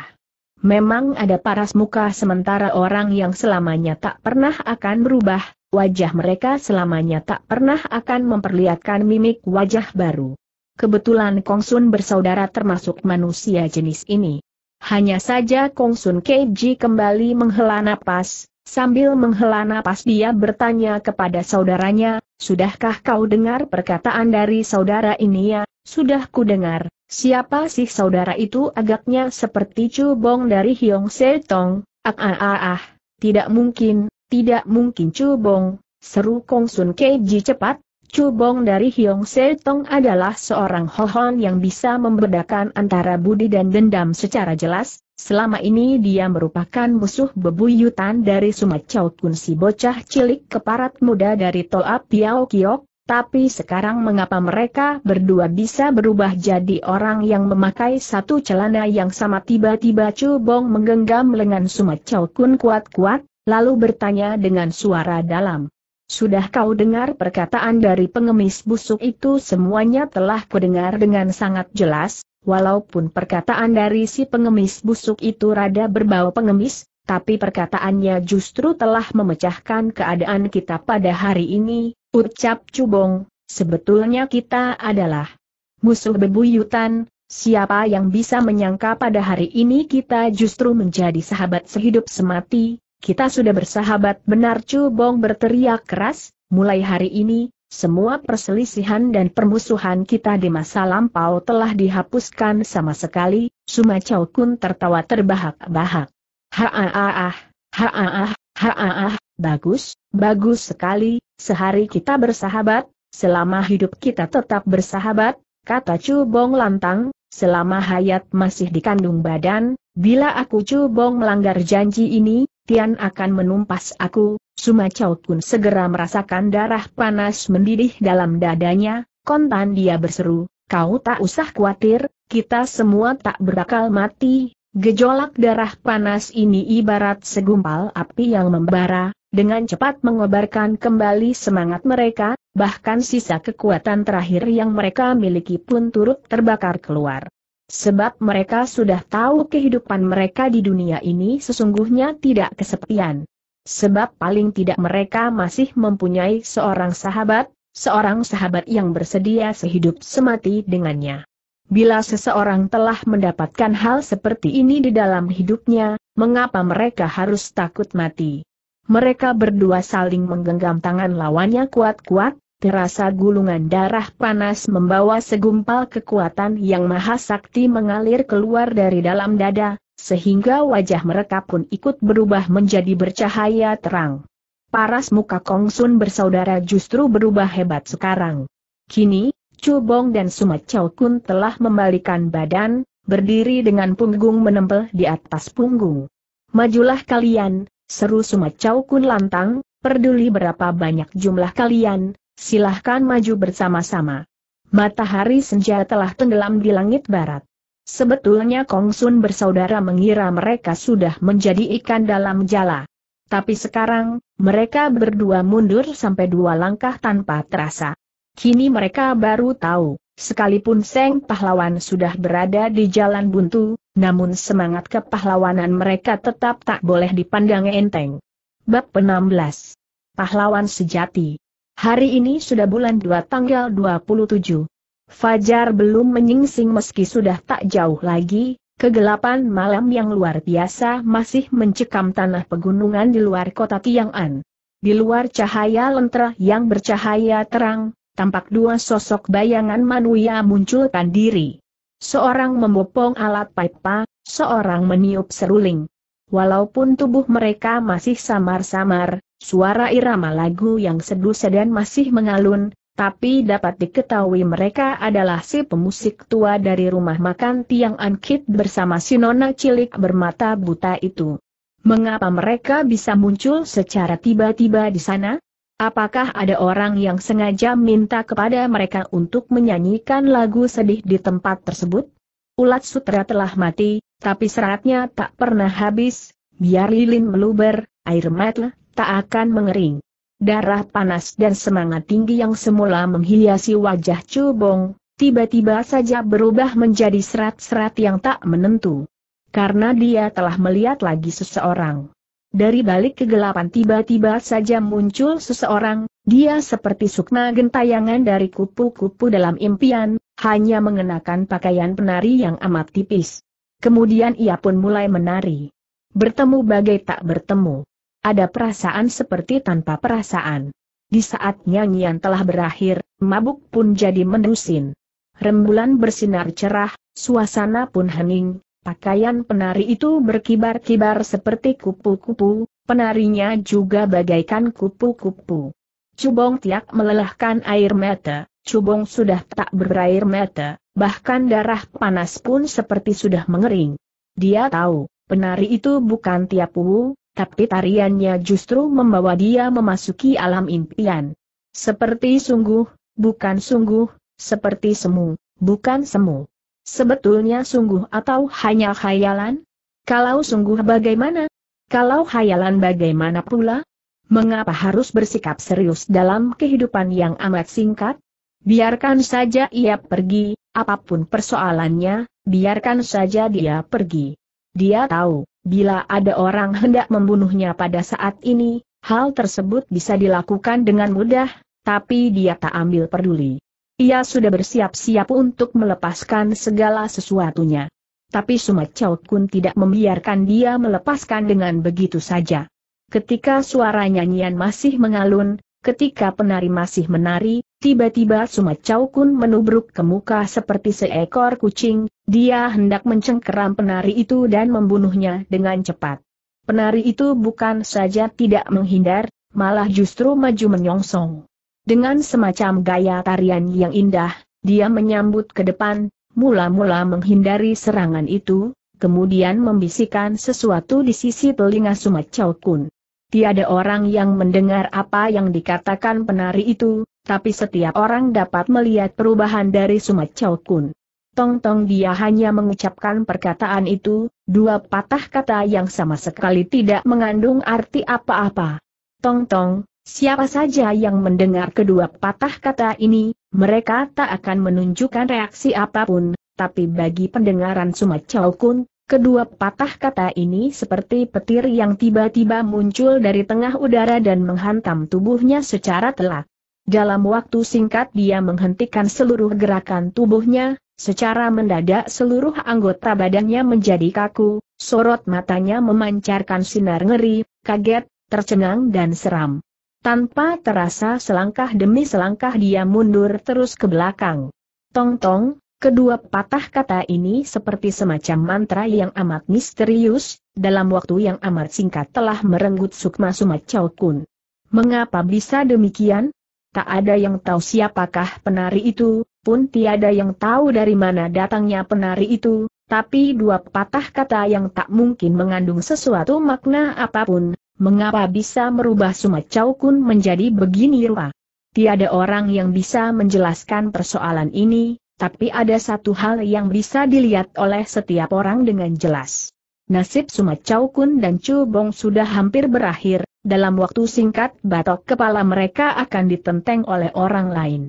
Memang ada paras muka sementara orang yang selamanya tak pernah akan berubah, wajah mereka selamanya tak pernah akan memperlihatkan mimik wajah baru. Kebetulan Kongsun bersaudara termasuk manusia jenis ini. Hanya saja Kong Sun Keiji kembali menghela napas, sambil menghela napas dia bertanya kepada saudaranya, Sudahkah kau dengar perkataan dari saudara ini ya? Sudah ku dengar, siapa sih saudara itu agaknya seperti Chu Bong dari Hyong Se Tong, ah ah ah ah, tidak mungkin, tidak mungkin Chu Bong, seru Kong Sun Keiji cepat, Cubong dari Hyong Se Tong adalah seorang hohon yang bisa membedakan antara budi dan dendam secara jelas, selama ini dia merupakan musuh bebuyutan dari Sumat Chow Kun si bocah cilik keparat muda dari Toa Piao Kiok, tapi sekarang mengapa mereka berdua bisa berubah jadi orang yang memakai satu celana yang sama tiba-tiba Chu Bong menggenggam lengan Sumat Chow Kun kuat-kuat, lalu bertanya dengan suara dalam. Sudah kau dengar perkataan dari pengemis busuk itu semuanya telah kudengar dengan sangat jelas, walaupun perkataan dari si pengemis busuk itu rada berbau pengemis, tapi perkataannya justru telah memecahkan keadaan kita pada hari ini, ucap Cubong, sebetulnya kita adalah musuh bebuyutan, siapa yang bisa menyangka pada hari ini kita justru menjadi sahabat sehidup semati, kita sudah bersahabat benar Chu Bong berteriak keras, mulai hari ini, semua perselisihan dan permusuhan kita di masa lampau telah dihapuskan sama sekali, Suma Chow Kun tertawa terbahak-bahak. Ha-ah-ah, ha-ah, ha-ah, bagus, bagus sekali, sehari kita bersahabat, selama hidup kita tetap bersahabat, kata Chu Bong lantang, selama hayat masih dikandung badan, bila aku Chu Bong melanggar janji ini, Tian akan menumpas aku, Suma Chow Kun segera merasakan darah panas mendidih dalam dadanya, kontan dia berseru, kau tak usah khawatir, kita semua tak berakal mati, gejolak darah panas ini ibarat segumpal api yang membara, dengan cepat mengobarkan kembali semangat mereka, bahkan sisa kekuatan terakhir yang mereka miliki pun turut terbakar keluar. Sebab mereka sudah tahu kehidupan mereka di dunia ini sesungguhnya tidak kesepian. Sebab paling tidak mereka masih mempunyai seorang sahabat, seorang sahabat yang bersedia sehidup semati dengannya. Bila seseorang telah mendapatkan hal seperti ini di dalam hidupnya, mengapa mereka harus takut mati? Mereka berdua saling menggenggam tangan lawannya kuat-kuat, terasa gulungan darah panas membawa segumpal kekuatan yang maha sakti mengalir keluar dari dalam dada, sehingga wajah mereka pun ikut berubah menjadi bercahaya terang. Paras muka Kongsun bersaudara justru berubah hebat sekarang. Kini, Cubong dan Sumat Chow Kun telah membalikan badan, berdiri dengan punggung menempel di atas punggung. Majulah kalian, seru Sumat Chow Kun lantang, peduli berapa banyak jumlah kalian, Silahkan maju bersama-sama. Matahari senja telah tenggelam di langit barat. Sebetulnya Kong Sun bersaudara mengira mereka sudah menjadi ikan dalam jala. Tapi sekarang, mereka berdua mundur sampai dua langkah tanpa terasa. Kini mereka baru tahu, sekalipun Seng Pahlawan sudah berada di jalan buntu, namun semangat kepahlawanan mereka tetap tak boleh dipandang enteng. Bab 16. Pahlawan Sejati Hari ini sudah bulan 2 tanggal 27. Fajar belum menyingsing meski sudah tak jauh lagi, kegelapan malam yang luar biasa masih mencekam tanah pegunungan di luar kota Tiang'an. Di luar cahaya lentera yang bercahaya terang, tampak dua sosok bayangan manusia munculkan diri. Seorang membopong alat pipa, seorang meniup seruling. Walaupun tubuh mereka masih samar-samar, Suara irama lagu yang sedu sedan masih mengalun, tapi dapat diketahui mereka adalah si pemusik tua dari rumah makan Tiang Ankit bersama si nona cilik bermata buta itu. Mengapa mereka bisa muncul secara tiba-tiba di sana? Apakah ada orang yang sengaja minta kepada mereka untuk menyanyikan lagu sedih di tempat tersebut? Ulat sutra telah mati, tapi seratnya tak pernah habis, biar lilin meluber, air mata tak akan mengering. Darah panas dan semangat tinggi yang semula menghiasi wajah Cubong, tiba-tiba saja berubah menjadi serat-serat yang tak menentu. Karena dia telah melihat lagi seseorang. Dari balik kegelapan tiba-tiba saja muncul seseorang, dia seperti sukma gentayangan dari kupu-kupu dalam impian, hanya mengenakan pakaian penari yang amat tipis. Kemudian ia pun mulai menari. Bertemu bagai tak bertemu ada perasaan seperti tanpa perasaan. Di saat nyanyian telah berakhir, mabuk pun jadi mendusin. Rembulan bersinar cerah, suasana pun hening, pakaian penari itu berkibar-kibar seperti kupu-kupu, penarinya juga bagaikan kupu-kupu. Cubong Tiak melelahkan air mata, Cubong sudah tak berair mata, bahkan darah panas pun seperti sudah mengering. Dia tahu, penari itu bukan Tiapu, tapi tariannya justru membawa dia memasuki alam impian. Seperti sungguh, bukan sungguh, seperti semu, bukan semu. Sebetulnya sungguh atau hanya khayalan? Kalau sungguh bagaimana? Kalau khayalan bagaimana pula? Mengapa harus bersikap serius dalam kehidupan yang amat singkat? Biarkan saja ia pergi, apapun persoalannya, biarkan saja dia pergi. Dia tahu, Bila ada orang hendak membunuhnya pada saat ini, hal tersebut bisa dilakukan dengan mudah, tapi dia tak ambil peduli. Ia sudah bersiap-siap untuk melepaskan segala sesuatunya. Tapi Sumat Chow Kun tidak membiarkan dia melepaskan dengan begitu saja. Ketika suara nyanyian masih mengalun, Ketika penari masih menari, tiba-tiba Sumacau Kun menubruk ke muka seperti seekor kucing, dia hendak mencengkeram penari itu dan membunuhnya dengan cepat. Penari itu bukan saja tidak menghindar, malah justru maju menyongsong. Dengan semacam gaya tarian yang indah, dia menyambut ke depan, mula-mula menghindari serangan itu, kemudian membisikkan sesuatu di sisi telinga Sumacau Kun. Tiada orang yang mendengar apa yang dikatakan penari itu, tapi setiap orang dapat melihat perubahan dari Sumat Chow Kun. Tong-tong dia hanya mengucapkan perkataan itu, dua patah kata yang sama sekali tidak mengandung arti apa-apa. Tong-tong, siapa saja yang mendengar kedua patah kata ini, mereka tak akan menunjukkan reaksi apapun, tapi bagi pendengaran Sumat Chow Kun, Kedua patah kata ini seperti petir yang tiba-tiba muncul dari tengah udara dan menghantam tubuhnya secara telak. Dalam waktu singkat dia menghentikan seluruh gerakan tubuhnya, secara mendadak seluruh anggota badannya menjadi kaku, sorot matanya memancarkan sinar ngeri, kaget, tercengang dan seram. Tanpa terasa selangkah demi selangkah dia mundur terus ke belakang. Tong-tong, Kedua patah kata ini seperti semacam mantra yang amat misterius, dalam waktu yang amat singkat telah merenggut Sukma Sumacau Kun. Mengapa bisa demikian? Tak ada yang tahu siapakah penari itu, pun tiada yang tahu dari mana datangnya penari itu, tapi dua patah kata yang tak mungkin mengandung sesuatu makna apapun, mengapa bisa merubah Sumacau Kun menjadi begini rupa? Tiada orang yang bisa menjelaskan persoalan ini, tapi ada satu hal yang bisa dilihat oleh setiap orang dengan jelas. Nasib Sumacau Kun dan Chu Bong sudah hampir berakhir, dalam waktu singkat batok kepala mereka akan ditenteng oleh orang lain.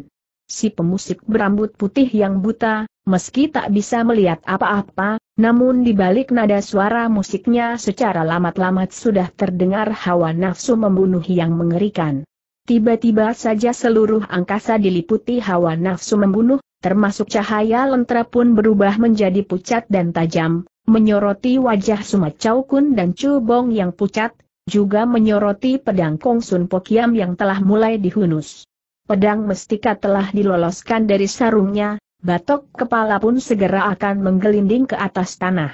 Si pemusik berambut putih yang buta, meski tak bisa melihat apa-apa, namun di balik nada suara musiknya secara lamat-lamat sudah terdengar hawa nafsu membunuh yang mengerikan. Tiba-tiba saja seluruh angkasa diliputi hawa nafsu membunuh, termasuk cahaya lentera pun berubah menjadi pucat dan tajam, menyoroti wajah Suma Chow Kun dan Chu yang pucat, juga menyoroti pedang Kong Sun Pokiam yang telah mulai dihunus. Pedang mestika telah diloloskan dari sarungnya, batok kepala pun segera akan menggelinding ke atas tanah.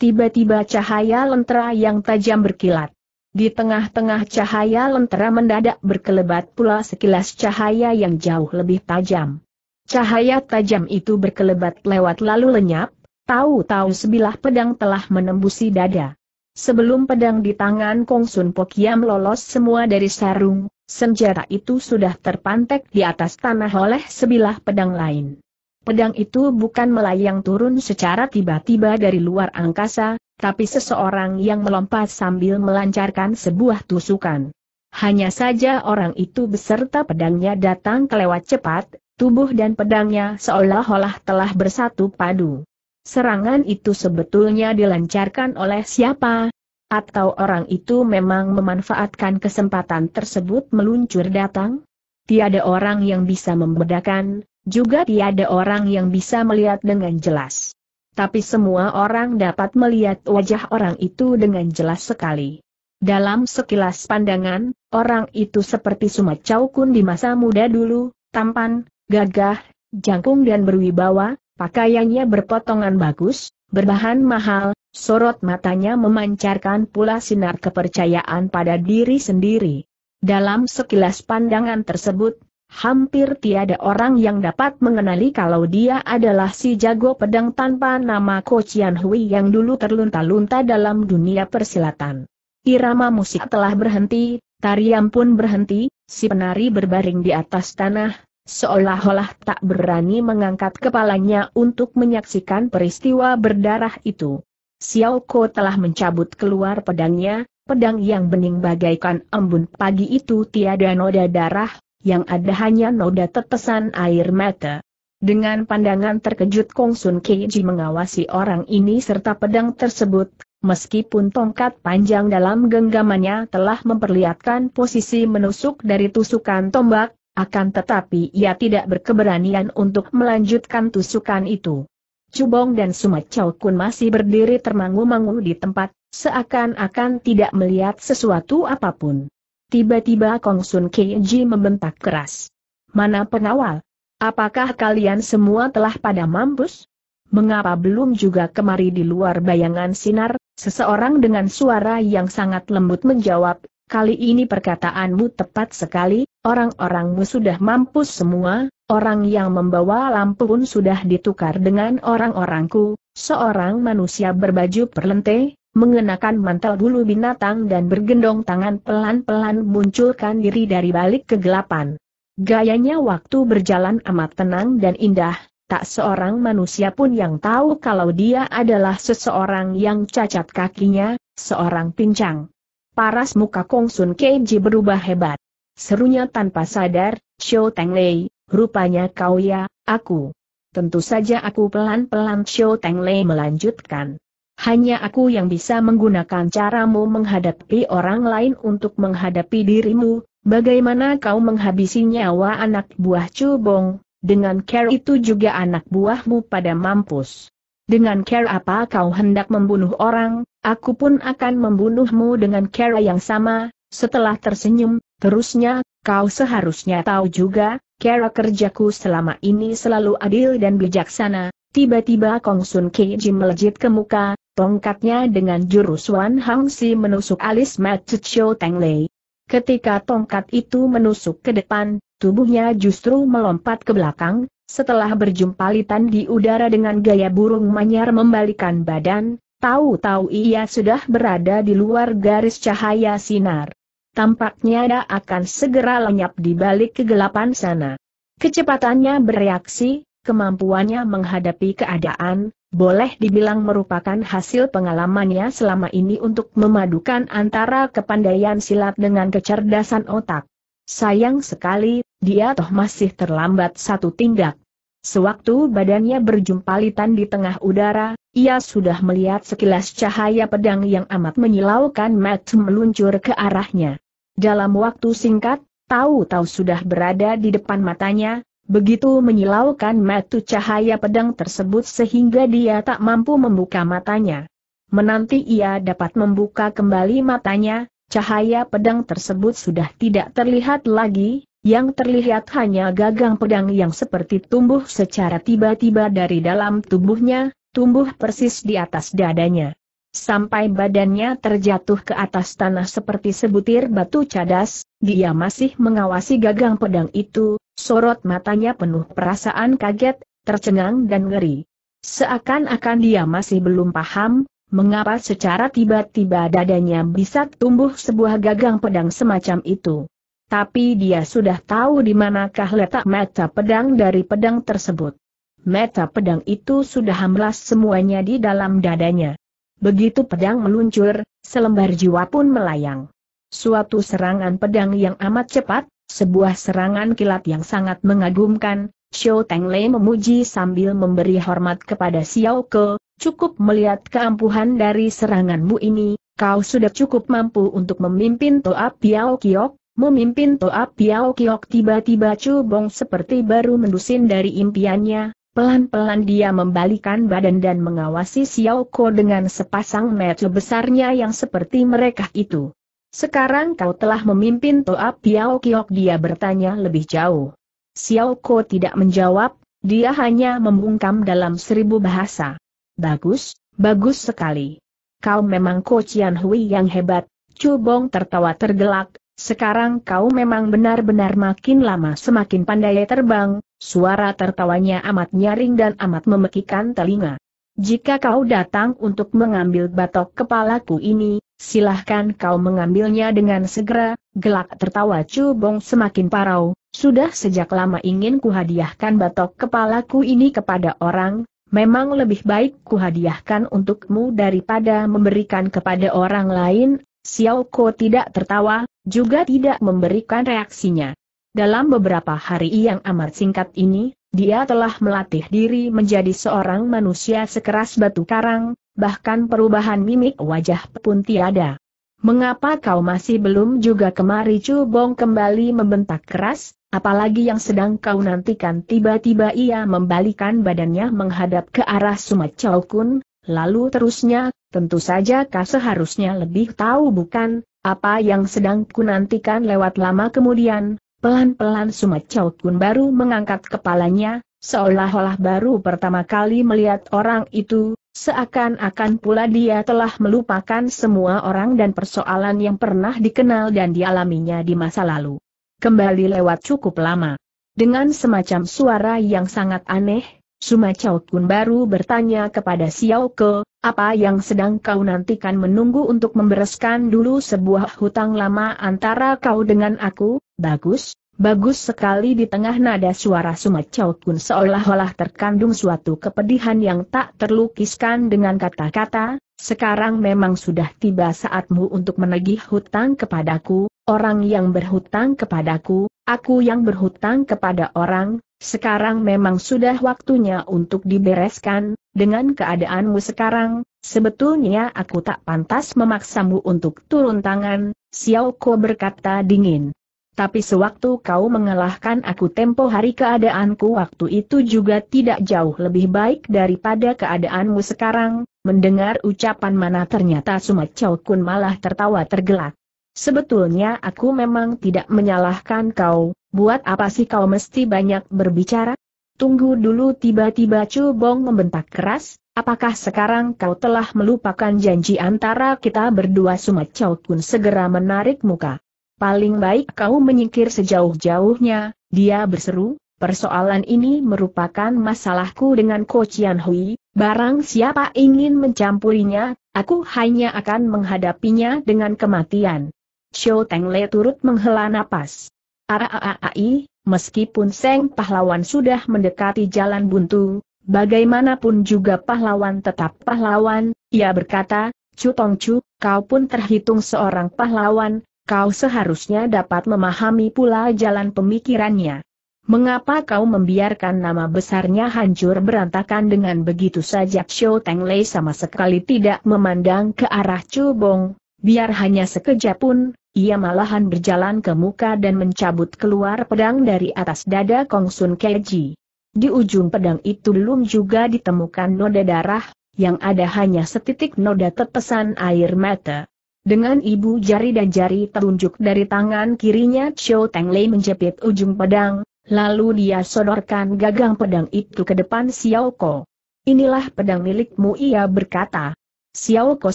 Tiba-tiba cahaya lentera yang tajam berkilat. Di tengah-tengah cahaya lentera mendadak berkelebat pula sekilas cahaya yang jauh lebih tajam. Cahaya tajam itu berkelebat lewat lalu lenyap, tahu-tahu sebilah pedang telah menembusi dada. Sebelum pedang di tangan Kong Sun Pokiam lolos semua dari sarung, senjata itu sudah terpantek di atas tanah oleh sebilah pedang lain. Pedang itu bukan melayang turun secara tiba-tiba dari luar angkasa, tapi seseorang yang melompat sambil melancarkan sebuah tusukan. Hanya saja orang itu beserta pedangnya datang kelewat cepat, Tubuh dan pedangnya seolah-olah telah bersatu padu. Serangan itu sebetulnya dilancarkan oleh siapa? Atau orang itu memang memanfaatkan kesempatan tersebut meluncur datang? Tiada orang yang bisa membedakan, juga tiada orang yang bisa melihat dengan jelas. Tapi semua orang dapat melihat wajah orang itu dengan jelas sekali. Dalam sekilas pandangan, orang itu seperti Sumacau Kun di masa muda dulu, tampan, gagah, jangkung dan berwibawa, pakaiannya berpotongan bagus, berbahan mahal, sorot matanya memancarkan pula sinar kepercayaan pada diri sendiri. Dalam sekilas pandangan tersebut, hampir tiada orang yang dapat mengenali kalau dia adalah si jago pedang tanpa nama Ko Chian Hui yang dulu terlunta-lunta dalam dunia persilatan. Irama musik telah berhenti, tarian pun berhenti, si penari berbaring di atas tanah, seolah-olah tak berani mengangkat kepalanya untuk menyaksikan peristiwa berdarah itu. Xiao Ko telah mencabut keluar pedangnya, pedang yang bening bagaikan embun pagi itu tiada noda darah, yang ada hanya noda tetesan air mata. Dengan pandangan terkejut Kong Sun Keiji mengawasi orang ini serta pedang tersebut, meskipun tongkat panjang dalam genggamannya telah memperlihatkan posisi menusuk dari tusukan tombak, akan tetapi ia tidak berkeberanian untuk melanjutkan tusukan itu. Cubong dan Sumacau Kun masih berdiri termangu-mangu di tempat, seakan-akan tidak melihat sesuatu apapun. Tiba-tiba Kong Sun Keiji membentak keras. Mana pengawal? Apakah kalian semua telah pada mampus? Mengapa belum juga kemari di luar bayangan sinar? Seseorang dengan suara yang sangat lembut menjawab, kali ini perkataanmu tepat sekali, orang-orangmu sudah mampu semua, orang yang membawa lampu pun sudah ditukar dengan orang-orangku, seorang manusia berbaju perlente, mengenakan mantel bulu binatang dan bergendong tangan pelan-pelan munculkan diri dari balik kegelapan. Gayanya waktu berjalan amat tenang dan indah, tak seorang manusia pun yang tahu kalau dia adalah seseorang yang cacat kakinya, seorang pincang. Paras muka Kong Sun Keiji berubah hebat. Serunya tanpa sadar, Xiao Teng Lei, rupanya kau ya, aku. Tentu saja aku pelan-pelan Xiao Teng Lei melanjutkan. Hanya aku yang bisa menggunakan caramu menghadapi orang lain untuk menghadapi dirimu, bagaimana kau menghabisi nyawa anak buah cubong, dengan care itu juga anak buahmu pada mampus. Dengan care apa kau hendak membunuh orang, aku pun akan membunuhmu dengan care yang sama, setelah tersenyum, Terusnya, kau seharusnya tahu juga, cara kerjaku selama ini selalu adil dan bijaksana. Tiba-tiba Kong Sun Keiji melejit ke muka, tongkatnya dengan jurus Wan Hang Si menusuk alis Mat Chiu Teng Lei. Ketika tongkat itu menusuk ke depan, tubuhnya justru melompat ke belakang, setelah berjumpa berjumpalitan di udara dengan gaya burung manyar membalikan badan, tahu-tahu ia sudah berada di luar garis cahaya sinar tampaknya dia akan segera lenyap di balik kegelapan sana. Kecepatannya bereaksi, kemampuannya menghadapi keadaan, boleh dibilang merupakan hasil pengalamannya selama ini untuk memadukan antara kepandaian silat dengan kecerdasan otak. Sayang sekali, dia toh masih terlambat satu tindak. Sewaktu badannya berjumpa litan di tengah udara, ia sudah melihat sekilas cahaya pedang yang amat menyilaukan mata meluncur ke arahnya. Dalam waktu singkat, tahu-tahu sudah berada di depan matanya, begitu menyilaukan metu cahaya pedang tersebut sehingga dia tak mampu membuka matanya. Menanti ia dapat membuka kembali matanya, cahaya pedang tersebut sudah tidak terlihat lagi, yang terlihat hanya gagang pedang yang seperti tumbuh secara tiba-tiba dari dalam tubuhnya, tumbuh persis di atas dadanya. Sampai badannya terjatuh ke atas tanah seperti sebutir batu cadas, dia masih mengawasi gagang pedang itu, sorot matanya penuh perasaan kaget, tercengang dan ngeri. Seakan-akan dia masih belum paham, mengapa secara tiba-tiba dadanya bisa tumbuh sebuah gagang pedang semacam itu. Tapi dia sudah tahu di manakah letak mata pedang dari pedang tersebut. Meta pedang itu sudah hamlas semuanya di dalam dadanya. Begitu pedang meluncur, selembar jiwa pun melayang. Suatu serangan pedang yang amat cepat, sebuah serangan kilat yang sangat mengagumkan, Xiao Lei memuji sambil memberi hormat kepada Xiao Ke, cukup melihat keampuhan dari seranganmu ini, kau sudah cukup mampu untuk memimpin Toa Piao Kiok, memimpin Toa Piao Kiok tiba-tiba Chu Bong seperti baru mendusin dari impiannya, Pelan-pelan dia membalikan badan dan mengawasi Xiao Ko dengan sepasang mata besarnya yang seperti mereka itu. Sekarang kau telah memimpin Toa Piao Kiok dia bertanya lebih jauh. Xiao Ko tidak menjawab, dia hanya membungkam dalam seribu bahasa. Bagus, bagus sekali. Kau memang Ko Chian Hui yang hebat, Chu Bong tertawa tergelak, sekarang kau memang benar-benar makin lama semakin pandai terbang, suara tertawanya amat nyaring dan amat memekikan telinga. Jika kau datang untuk mengambil batok kepalaku ini, silahkan kau mengambilnya dengan segera, gelak tertawa Cubong semakin parau, sudah sejak lama ingin kuhadiahkan batok kepalaku ini kepada orang, memang lebih baik kuhadiahkan untukmu daripada memberikan kepada orang lain, Xiao Ko tidak tertawa, juga tidak memberikan reaksinya. Dalam beberapa hari yang amat singkat ini, dia telah melatih diri menjadi seorang manusia sekeras batu karang, bahkan perubahan mimik wajah pun tiada. Mengapa kau masih belum juga kemari Chu Bong kembali membentak keras, apalagi yang sedang kau nantikan tiba-tiba ia membalikan badannya menghadap ke arah Sumat Chow Kun, Lalu terusnya, tentu saja kau seharusnya lebih tahu bukan, apa yang sedang nantikan lewat lama kemudian, pelan-pelan Sumacau Kun baru mengangkat kepalanya, seolah-olah baru pertama kali melihat orang itu, seakan-akan pula dia telah melupakan semua orang dan persoalan yang pernah dikenal dan dialaminya di masa lalu. Kembali lewat cukup lama. Dengan semacam suara yang sangat aneh, Suma Chow Kun baru bertanya kepada Xiao Ke, apa yang sedang kau nantikan menunggu untuk membereskan dulu sebuah hutang lama antara kau dengan aku, bagus, bagus sekali di tengah nada suara Suma Chow Kun seolah-olah terkandung suatu kepedihan yang tak terlukiskan dengan kata-kata, sekarang memang sudah tiba saatmu untuk menagih hutang kepadaku, orang yang berhutang kepadaku, aku yang berhutang kepada orang, sekarang memang sudah waktunya untuk dibereskan, dengan keadaanmu sekarang, sebetulnya aku tak pantas memaksamu untuk turun tangan, Xiao Ko berkata dingin. Tapi sewaktu kau mengalahkan aku tempo hari keadaanku waktu itu juga tidak jauh lebih baik daripada keadaanmu sekarang, mendengar ucapan mana ternyata Sumat Sumacau Kun malah tertawa tergelak. Sebetulnya aku memang tidak menyalahkan kau, buat apa sih kau mesti banyak berbicara? Tunggu dulu tiba-tiba bong membentak keras, apakah sekarang kau telah melupakan janji antara kita berdua Sumat Chow Kun segera menarik muka. Paling baik kau menyingkir sejauh-jauhnya, dia berseru, persoalan ini merupakan masalahku dengan Ko Chian Hui, barang siapa ingin mencampurinya, aku hanya akan menghadapinya dengan kematian. Xiao Le turut menghela napas. Araaai, ah, ah, ah, meskipun Seng pahlawan sudah mendekati jalan buntu, bagaimanapun juga pahlawan tetap pahlawan, ia berkata, Chu Tong Chu, kau pun terhitung seorang pahlawan, kau seharusnya dapat memahami pula jalan pemikirannya. Mengapa kau membiarkan nama besarnya hancur berantakan dengan begitu saja Xiao Lei sama sekali tidak memandang ke arah Chu Bong, Biar hanya sekejap pun, ia malahan berjalan ke muka dan mencabut keluar pedang dari atas dada Kong Sun Keji. Di ujung pedang itu belum juga ditemukan noda darah, yang ada hanya setitik noda tetesan air mata. Dengan ibu jari dan jari telunjuk dari tangan kirinya Chou Teng Lei menjepit ujung pedang, lalu dia sodorkan gagang pedang itu ke depan Xiao Ko. Inilah pedang milikmu ia berkata. Xiao Ko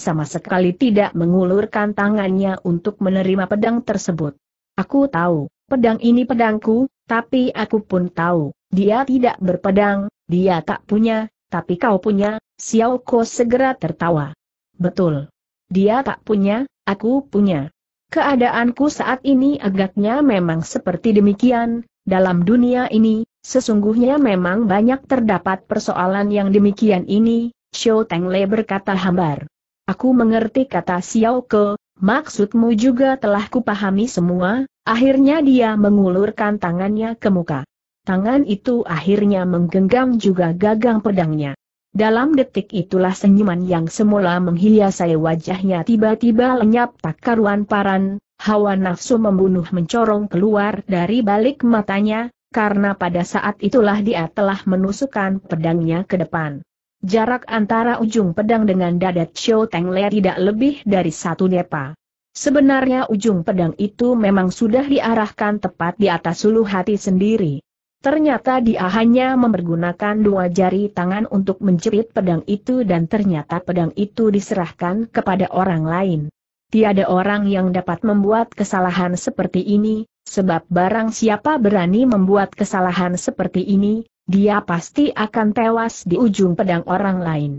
sama sekali tidak mengulurkan tangannya untuk menerima pedang tersebut. Aku tahu, pedang ini pedangku, tapi aku pun tahu, dia tidak berpedang, dia tak punya, tapi kau punya, Xiao Ko segera tertawa. Betul. Dia tak punya, aku punya. Keadaanku saat ini agaknya memang seperti demikian, dalam dunia ini, sesungguhnya memang banyak terdapat persoalan yang demikian ini, Xiao Tengle berkata hambar. Aku mengerti kata Xiao Ke, maksudmu juga telah kupahami semua, akhirnya dia mengulurkan tangannya ke muka. Tangan itu akhirnya menggenggam juga gagang pedangnya. Dalam detik itulah senyuman yang semula menghiasai wajahnya tiba-tiba lenyap tak karuan paran, hawa nafsu membunuh mencorong keluar dari balik matanya, karena pada saat itulah dia telah menusukkan pedangnya ke depan. Jarak antara ujung pedang dengan dada Xiao Le tidak lebih dari satu depa. Sebenarnya ujung pedang itu memang sudah diarahkan tepat di atas ulu hati sendiri. Ternyata dia hanya mempergunakan dua jari tangan untuk menjerit pedang itu dan ternyata pedang itu diserahkan kepada orang lain. Tiada orang yang dapat membuat kesalahan seperti ini, sebab barang siapa berani membuat kesalahan seperti ini, dia pasti akan tewas di ujung pedang orang lain.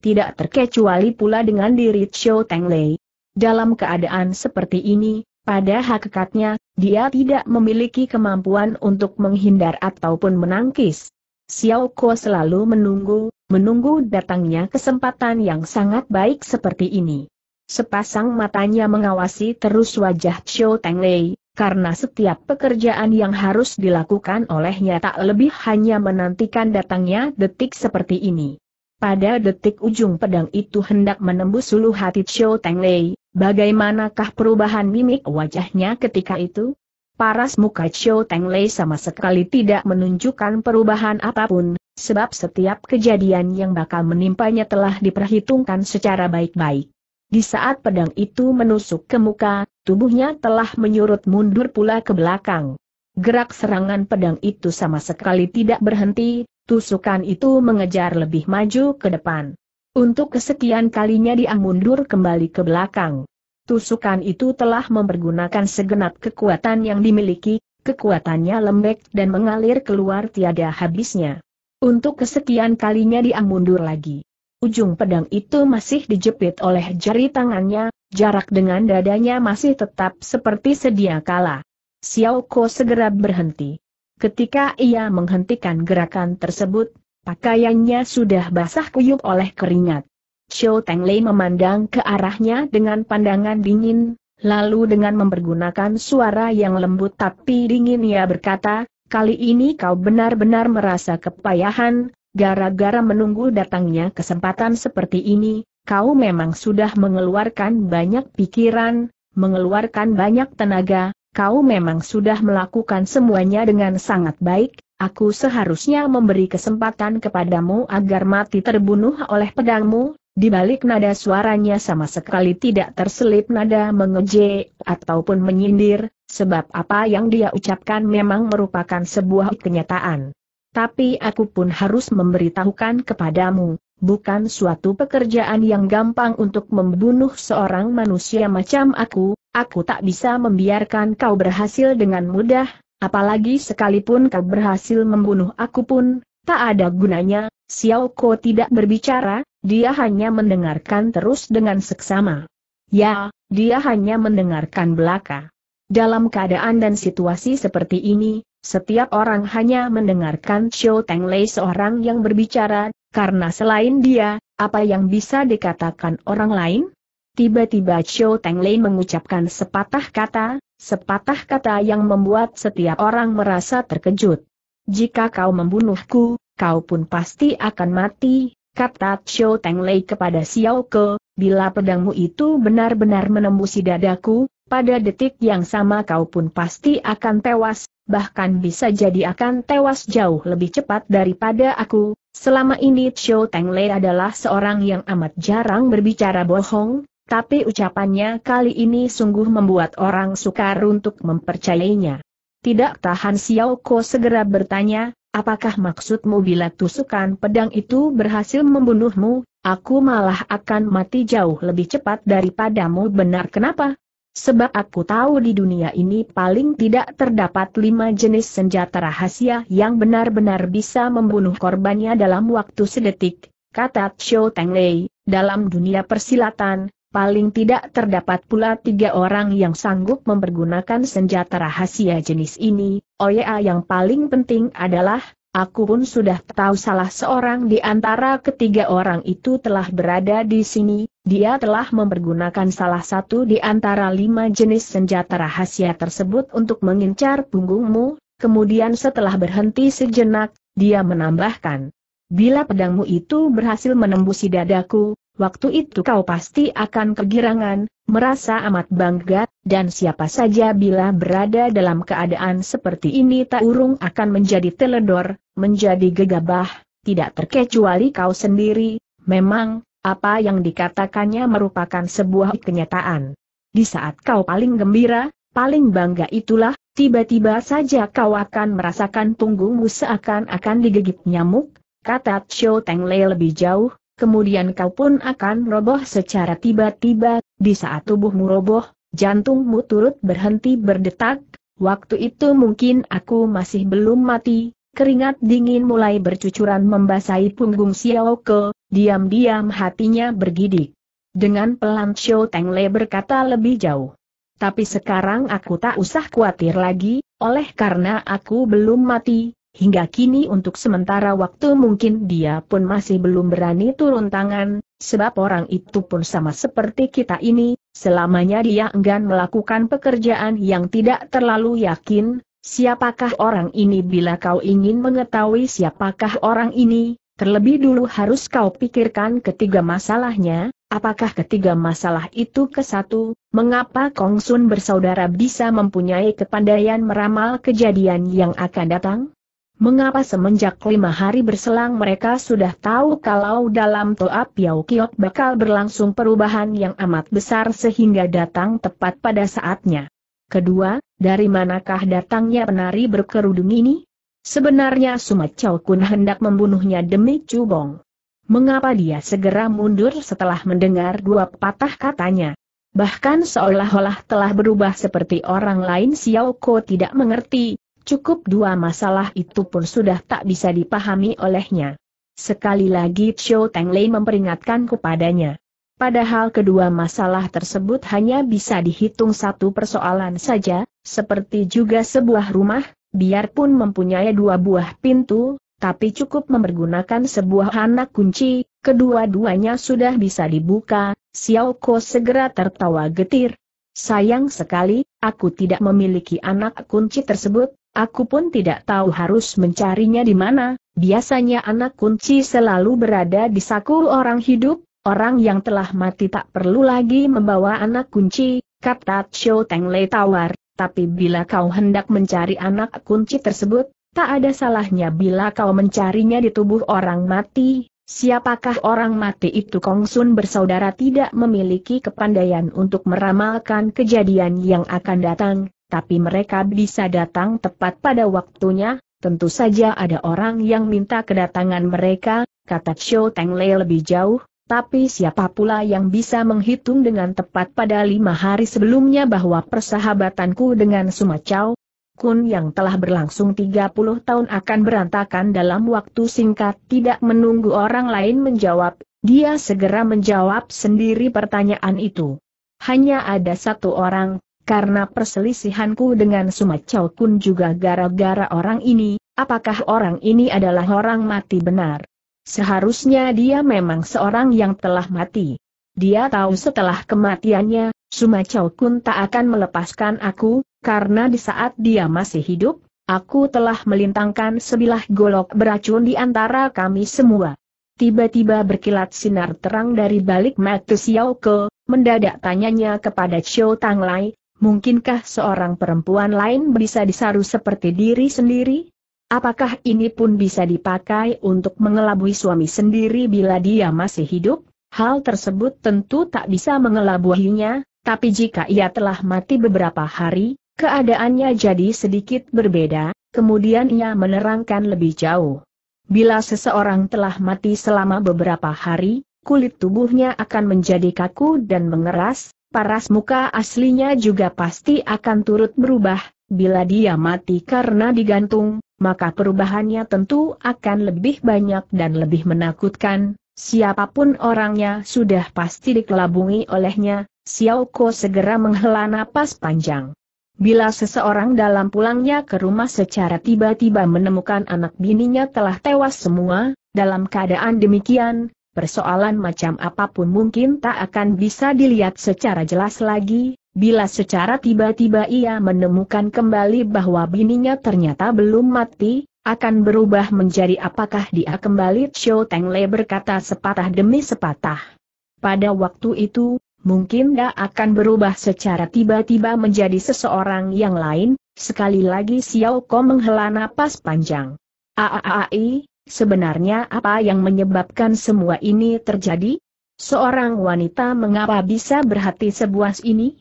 Tidak terkecuali pula dengan diri Xiao Lei. Dalam keadaan seperti ini, pada hakikatnya, dia tidak memiliki kemampuan untuk menghindar ataupun menangkis. Xiao Kuo selalu menunggu, menunggu datangnya kesempatan yang sangat baik seperti ini. Sepasang matanya mengawasi terus wajah Xiao Lei karena setiap pekerjaan yang harus dilakukan olehnya tak lebih hanya menantikan datangnya detik seperti ini. Pada detik ujung pedang itu hendak menembus ulu hati Teng Lei, bagaimanakah perubahan mimik wajahnya ketika itu? Paras muka Teng Lei sama sekali tidak menunjukkan perubahan apapun, sebab setiap kejadian yang bakal menimpanya telah diperhitungkan secara baik-baik. Di saat pedang itu menusuk ke muka, tubuhnya telah menyurut mundur pula ke belakang. Gerak serangan pedang itu sama sekali tidak berhenti, tusukan itu mengejar lebih maju ke depan. Untuk kesekian kalinya dia mundur kembali ke belakang. Tusukan itu telah mempergunakan segenap kekuatan yang dimiliki, kekuatannya lembek dan mengalir keluar tiada habisnya. Untuk kesekian kalinya dia mundur lagi. Ujung pedang itu masih dijepit oleh jari tangannya, jarak dengan dadanya masih tetap seperti sedia kala. Xiao Ko segera berhenti. Ketika ia menghentikan gerakan tersebut, pakaiannya sudah basah kuyup oleh keringat. Xiao Lei memandang ke arahnya dengan pandangan dingin, lalu dengan mempergunakan suara yang lembut tapi dingin ia berkata, kali ini kau benar-benar merasa kepayahan, Gara-gara menunggu datangnya kesempatan seperti ini, kau memang sudah mengeluarkan banyak pikiran, mengeluarkan banyak tenaga, kau memang sudah melakukan semuanya dengan sangat baik, aku seharusnya memberi kesempatan kepadamu agar mati terbunuh oleh pedangmu, di balik nada suaranya sama sekali tidak terselip nada mengejek ataupun menyindir, sebab apa yang dia ucapkan memang merupakan sebuah kenyataan tapi aku pun harus memberitahukan kepadamu, bukan suatu pekerjaan yang gampang untuk membunuh seorang manusia macam aku, aku tak bisa membiarkan kau berhasil dengan mudah, apalagi sekalipun kau berhasil membunuh aku pun, tak ada gunanya, Xiao Ko tidak berbicara, dia hanya mendengarkan terus dengan seksama. Ya, dia hanya mendengarkan belaka. Dalam keadaan dan situasi seperti ini, setiap orang hanya mendengarkan Xiao Teng Lei seorang yang berbicara, karena selain dia, apa yang bisa dikatakan orang lain? Tiba-tiba Xiao Teng Lei mengucapkan sepatah kata, sepatah kata yang membuat setiap orang merasa terkejut. Jika kau membunuhku, kau pun pasti akan mati, kata Xiao Teng Lei kepada Xiao Ke, bila pedangmu itu benar-benar menembusi dadaku, pada detik yang sama kau pun pasti akan tewas, bahkan bisa jadi akan tewas jauh lebih cepat daripada aku. Selama ini Xiao Lei adalah seorang yang amat jarang berbicara bohong, tapi ucapannya kali ini sungguh membuat orang sukar untuk mempercayainya. Tidak tahan Xiao Ko segera bertanya, apakah maksudmu bila tusukan pedang itu berhasil membunuhmu, aku malah akan mati jauh lebih cepat daripadamu benar kenapa? Sebab aku tahu di dunia ini paling tidak terdapat lima jenis senjata rahasia yang benar-benar bisa membunuh korbannya dalam waktu sedetik, kata Teng Lei. dalam dunia persilatan, paling tidak terdapat pula tiga orang yang sanggup mempergunakan senjata rahasia jenis ini, Oya yang paling penting adalah, aku pun sudah tahu salah seorang di antara ketiga orang itu telah berada di sini, dia telah mempergunakan salah satu di antara lima jenis senjata rahasia tersebut untuk mengincar punggungmu, kemudian setelah berhenti sejenak, dia menambahkan. Bila pedangmu itu berhasil menembusi dadaku, waktu itu kau pasti akan kegirangan, merasa amat bangga, dan siapa saja bila berada dalam keadaan seperti ini tak urung akan menjadi teledor, menjadi gegabah, tidak terkecuali kau sendiri, memang, apa yang dikatakannya merupakan sebuah kenyataan. Di saat kau paling gembira, paling bangga itulah, tiba-tiba saja kau akan merasakan punggungmu seakan-akan digigit nyamuk, kata Cho Teng Lei lebih jauh, kemudian kau pun akan roboh secara tiba-tiba, di saat tubuhmu roboh, jantungmu turut berhenti berdetak, waktu itu mungkin aku masih belum mati, keringat dingin mulai bercucuran membasahi punggung Xiao Ke, Diam-diam hatinya bergidik. Dengan pelan Xiao Teng Le berkata lebih jauh. Tapi sekarang aku tak usah khawatir lagi, oleh karena aku belum mati, hingga kini untuk sementara waktu mungkin dia pun masih belum berani turun tangan, sebab orang itu pun sama seperti kita ini, selamanya dia enggan melakukan pekerjaan yang tidak terlalu yakin, siapakah orang ini bila kau ingin mengetahui siapakah orang ini, Terlebih dulu harus kau pikirkan ketiga masalahnya, apakah ketiga masalah itu ke satu, mengapa Sun bersaudara bisa mempunyai kepandaian meramal kejadian yang akan datang? Mengapa semenjak lima hari berselang mereka sudah tahu kalau dalam Toa Piao Kiok bakal berlangsung perubahan yang amat besar sehingga datang tepat pada saatnya? Kedua, dari manakah datangnya penari berkerudung ini? Sebenarnya Sumat Chow Kun hendak membunuhnya demi Cubong. Mengapa dia segera mundur setelah mendengar dua patah katanya? Bahkan seolah-olah telah berubah seperti orang lain Xiao Ko tidak mengerti, cukup dua masalah itu pun sudah tak bisa dipahami olehnya. Sekali lagi Xiao Lei memperingatkan kepadanya. Padahal kedua masalah tersebut hanya bisa dihitung satu persoalan saja, seperti juga sebuah rumah, biarpun mempunyai dua buah pintu, tapi cukup mempergunakan sebuah anak kunci, kedua-duanya sudah bisa dibuka, Xiao Ko segera tertawa getir. Sayang sekali, aku tidak memiliki anak kunci tersebut, aku pun tidak tahu harus mencarinya di mana, biasanya anak kunci selalu berada di saku orang hidup, orang yang telah mati tak perlu lagi membawa anak kunci, kata Xiao Teng Lei tawar. Tapi bila kau hendak mencari anak kunci tersebut, tak ada salahnya bila kau mencarinya di tubuh orang mati. Siapakah orang mati itu Kong Sun bersaudara tidak memiliki kepandaian untuk meramalkan kejadian yang akan datang, tapi mereka bisa datang tepat pada waktunya, tentu saja ada orang yang minta kedatangan mereka, kata Xiao Teng Lei lebih jauh, tapi siapa pula yang bisa menghitung dengan tepat pada lima hari sebelumnya bahwa persahabatanku dengan Sumacau, Kun yang telah berlangsung 30 tahun akan berantakan dalam waktu singkat tidak menunggu orang lain menjawab, dia segera menjawab sendiri pertanyaan itu. Hanya ada satu orang, karena perselisihanku dengan Sumacau Kun juga gara-gara orang ini, apakah orang ini adalah orang mati benar? Seharusnya dia memang seorang yang telah mati. Dia tahu setelah kematiannya, Sumacau Kun tak akan melepaskan aku, karena di saat dia masih hidup, aku telah melintangkan sebilah golok beracun di antara kami semua. Tiba-tiba berkilat sinar terang dari balik mata Xiao Ke, mendadak tanyanya kepada Xiao Tanglai, mungkinkah seorang perempuan lain bisa disaru seperti diri sendiri? Apakah ini pun bisa dipakai untuk mengelabui suami sendiri bila dia masih hidup? Hal tersebut tentu tak bisa mengelabuhinya, tapi jika ia telah mati beberapa hari, keadaannya jadi sedikit berbeda, kemudian ia menerangkan lebih jauh. Bila seseorang telah mati selama beberapa hari, kulit tubuhnya akan menjadi kaku dan mengeras, paras muka aslinya juga pasti akan turut berubah, bila dia mati karena digantung, maka perubahannya tentu akan lebih banyak dan lebih menakutkan, siapapun orangnya sudah pasti dikelabungi olehnya, Xiao Ko segera menghela napas panjang. Bila seseorang dalam pulangnya ke rumah secara tiba-tiba menemukan anak bininya telah tewas semua, dalam keadaan demikian, persoalan macam apapun mungkin tak akan bisa dilihat secara jelas lagi, Bila secara tiba-tiba ia menemukan kembali bahwa bininya ternyata belum mati, akan berubah menjadi apakah dia kembali Teng Le berkata sepatah demi sepatah. Pada waktu itu, mungkin dia akan berubah secara tiba-tiba menjadi seseorang yang lain, sekali lagi Xiao Ko menghela napas panjang. Aaai, sebenarnya apa yang menyebabkan semua ini terjadi? Seorang wanita mengapa bisa berhati sebuas ini?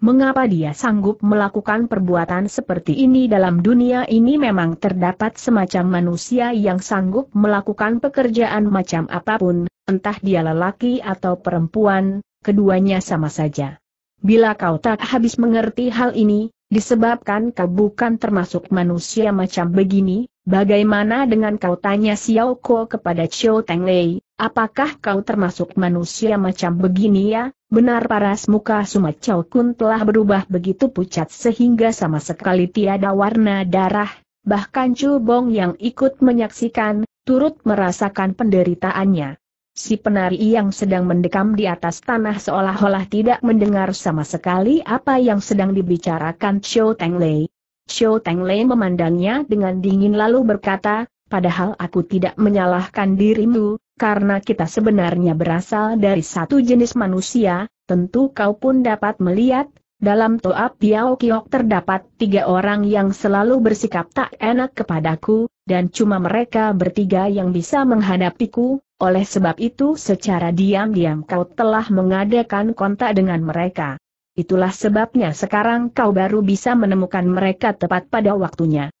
Mengapa dia sanggup melakukan perbuatan seperti ini dalam dunia ini memang terdapat semacam manusia yang sanggup melakukan pekerjaan macam apapun, entah dia lelaki atau perempuan, keduanya sama saja. Bila kau tak habis mengerti hal ini, disebabkan kau bukan termasuk manusia macam begini, bagaimana dengan kau tanya Xiao Ko kepada Chiu Teng Lei, apakah kau termasuk manusia macam begini ya? Benar paras muka Sumacau Kun telah berubah begitu pucat sehingga sama sekali tiada warna darah, bahkan Chu Bong yang ikut menyaksikan, turut merasakan penderitaannya. Si penari yang sedang mendekam di atas tanah seolah-olah tidak mendengar sama sekali apa yang sedang dibicarakan Xiao Teng Lei. Xiao Teng Lei memandangnya dengan dingin lalu berkata, padahal aku tidak menyalahkan dirimu, karena kita sebenarnya berasal dari satu jenis manusia, tentu kau pun dapat melihat, dalam Toa Piao Kiok terdapat tiga orang yang selalu bersikap tak enak kepadaku, dan cuma mereka bertiga yang bisa menghadapiku, oleh sebab itu secara diam-diam kau telah mengadakan kontak dengan mereka. Itulah sebabnya sekarang kau baru bisa menemukan mereka tepat pada waktunya.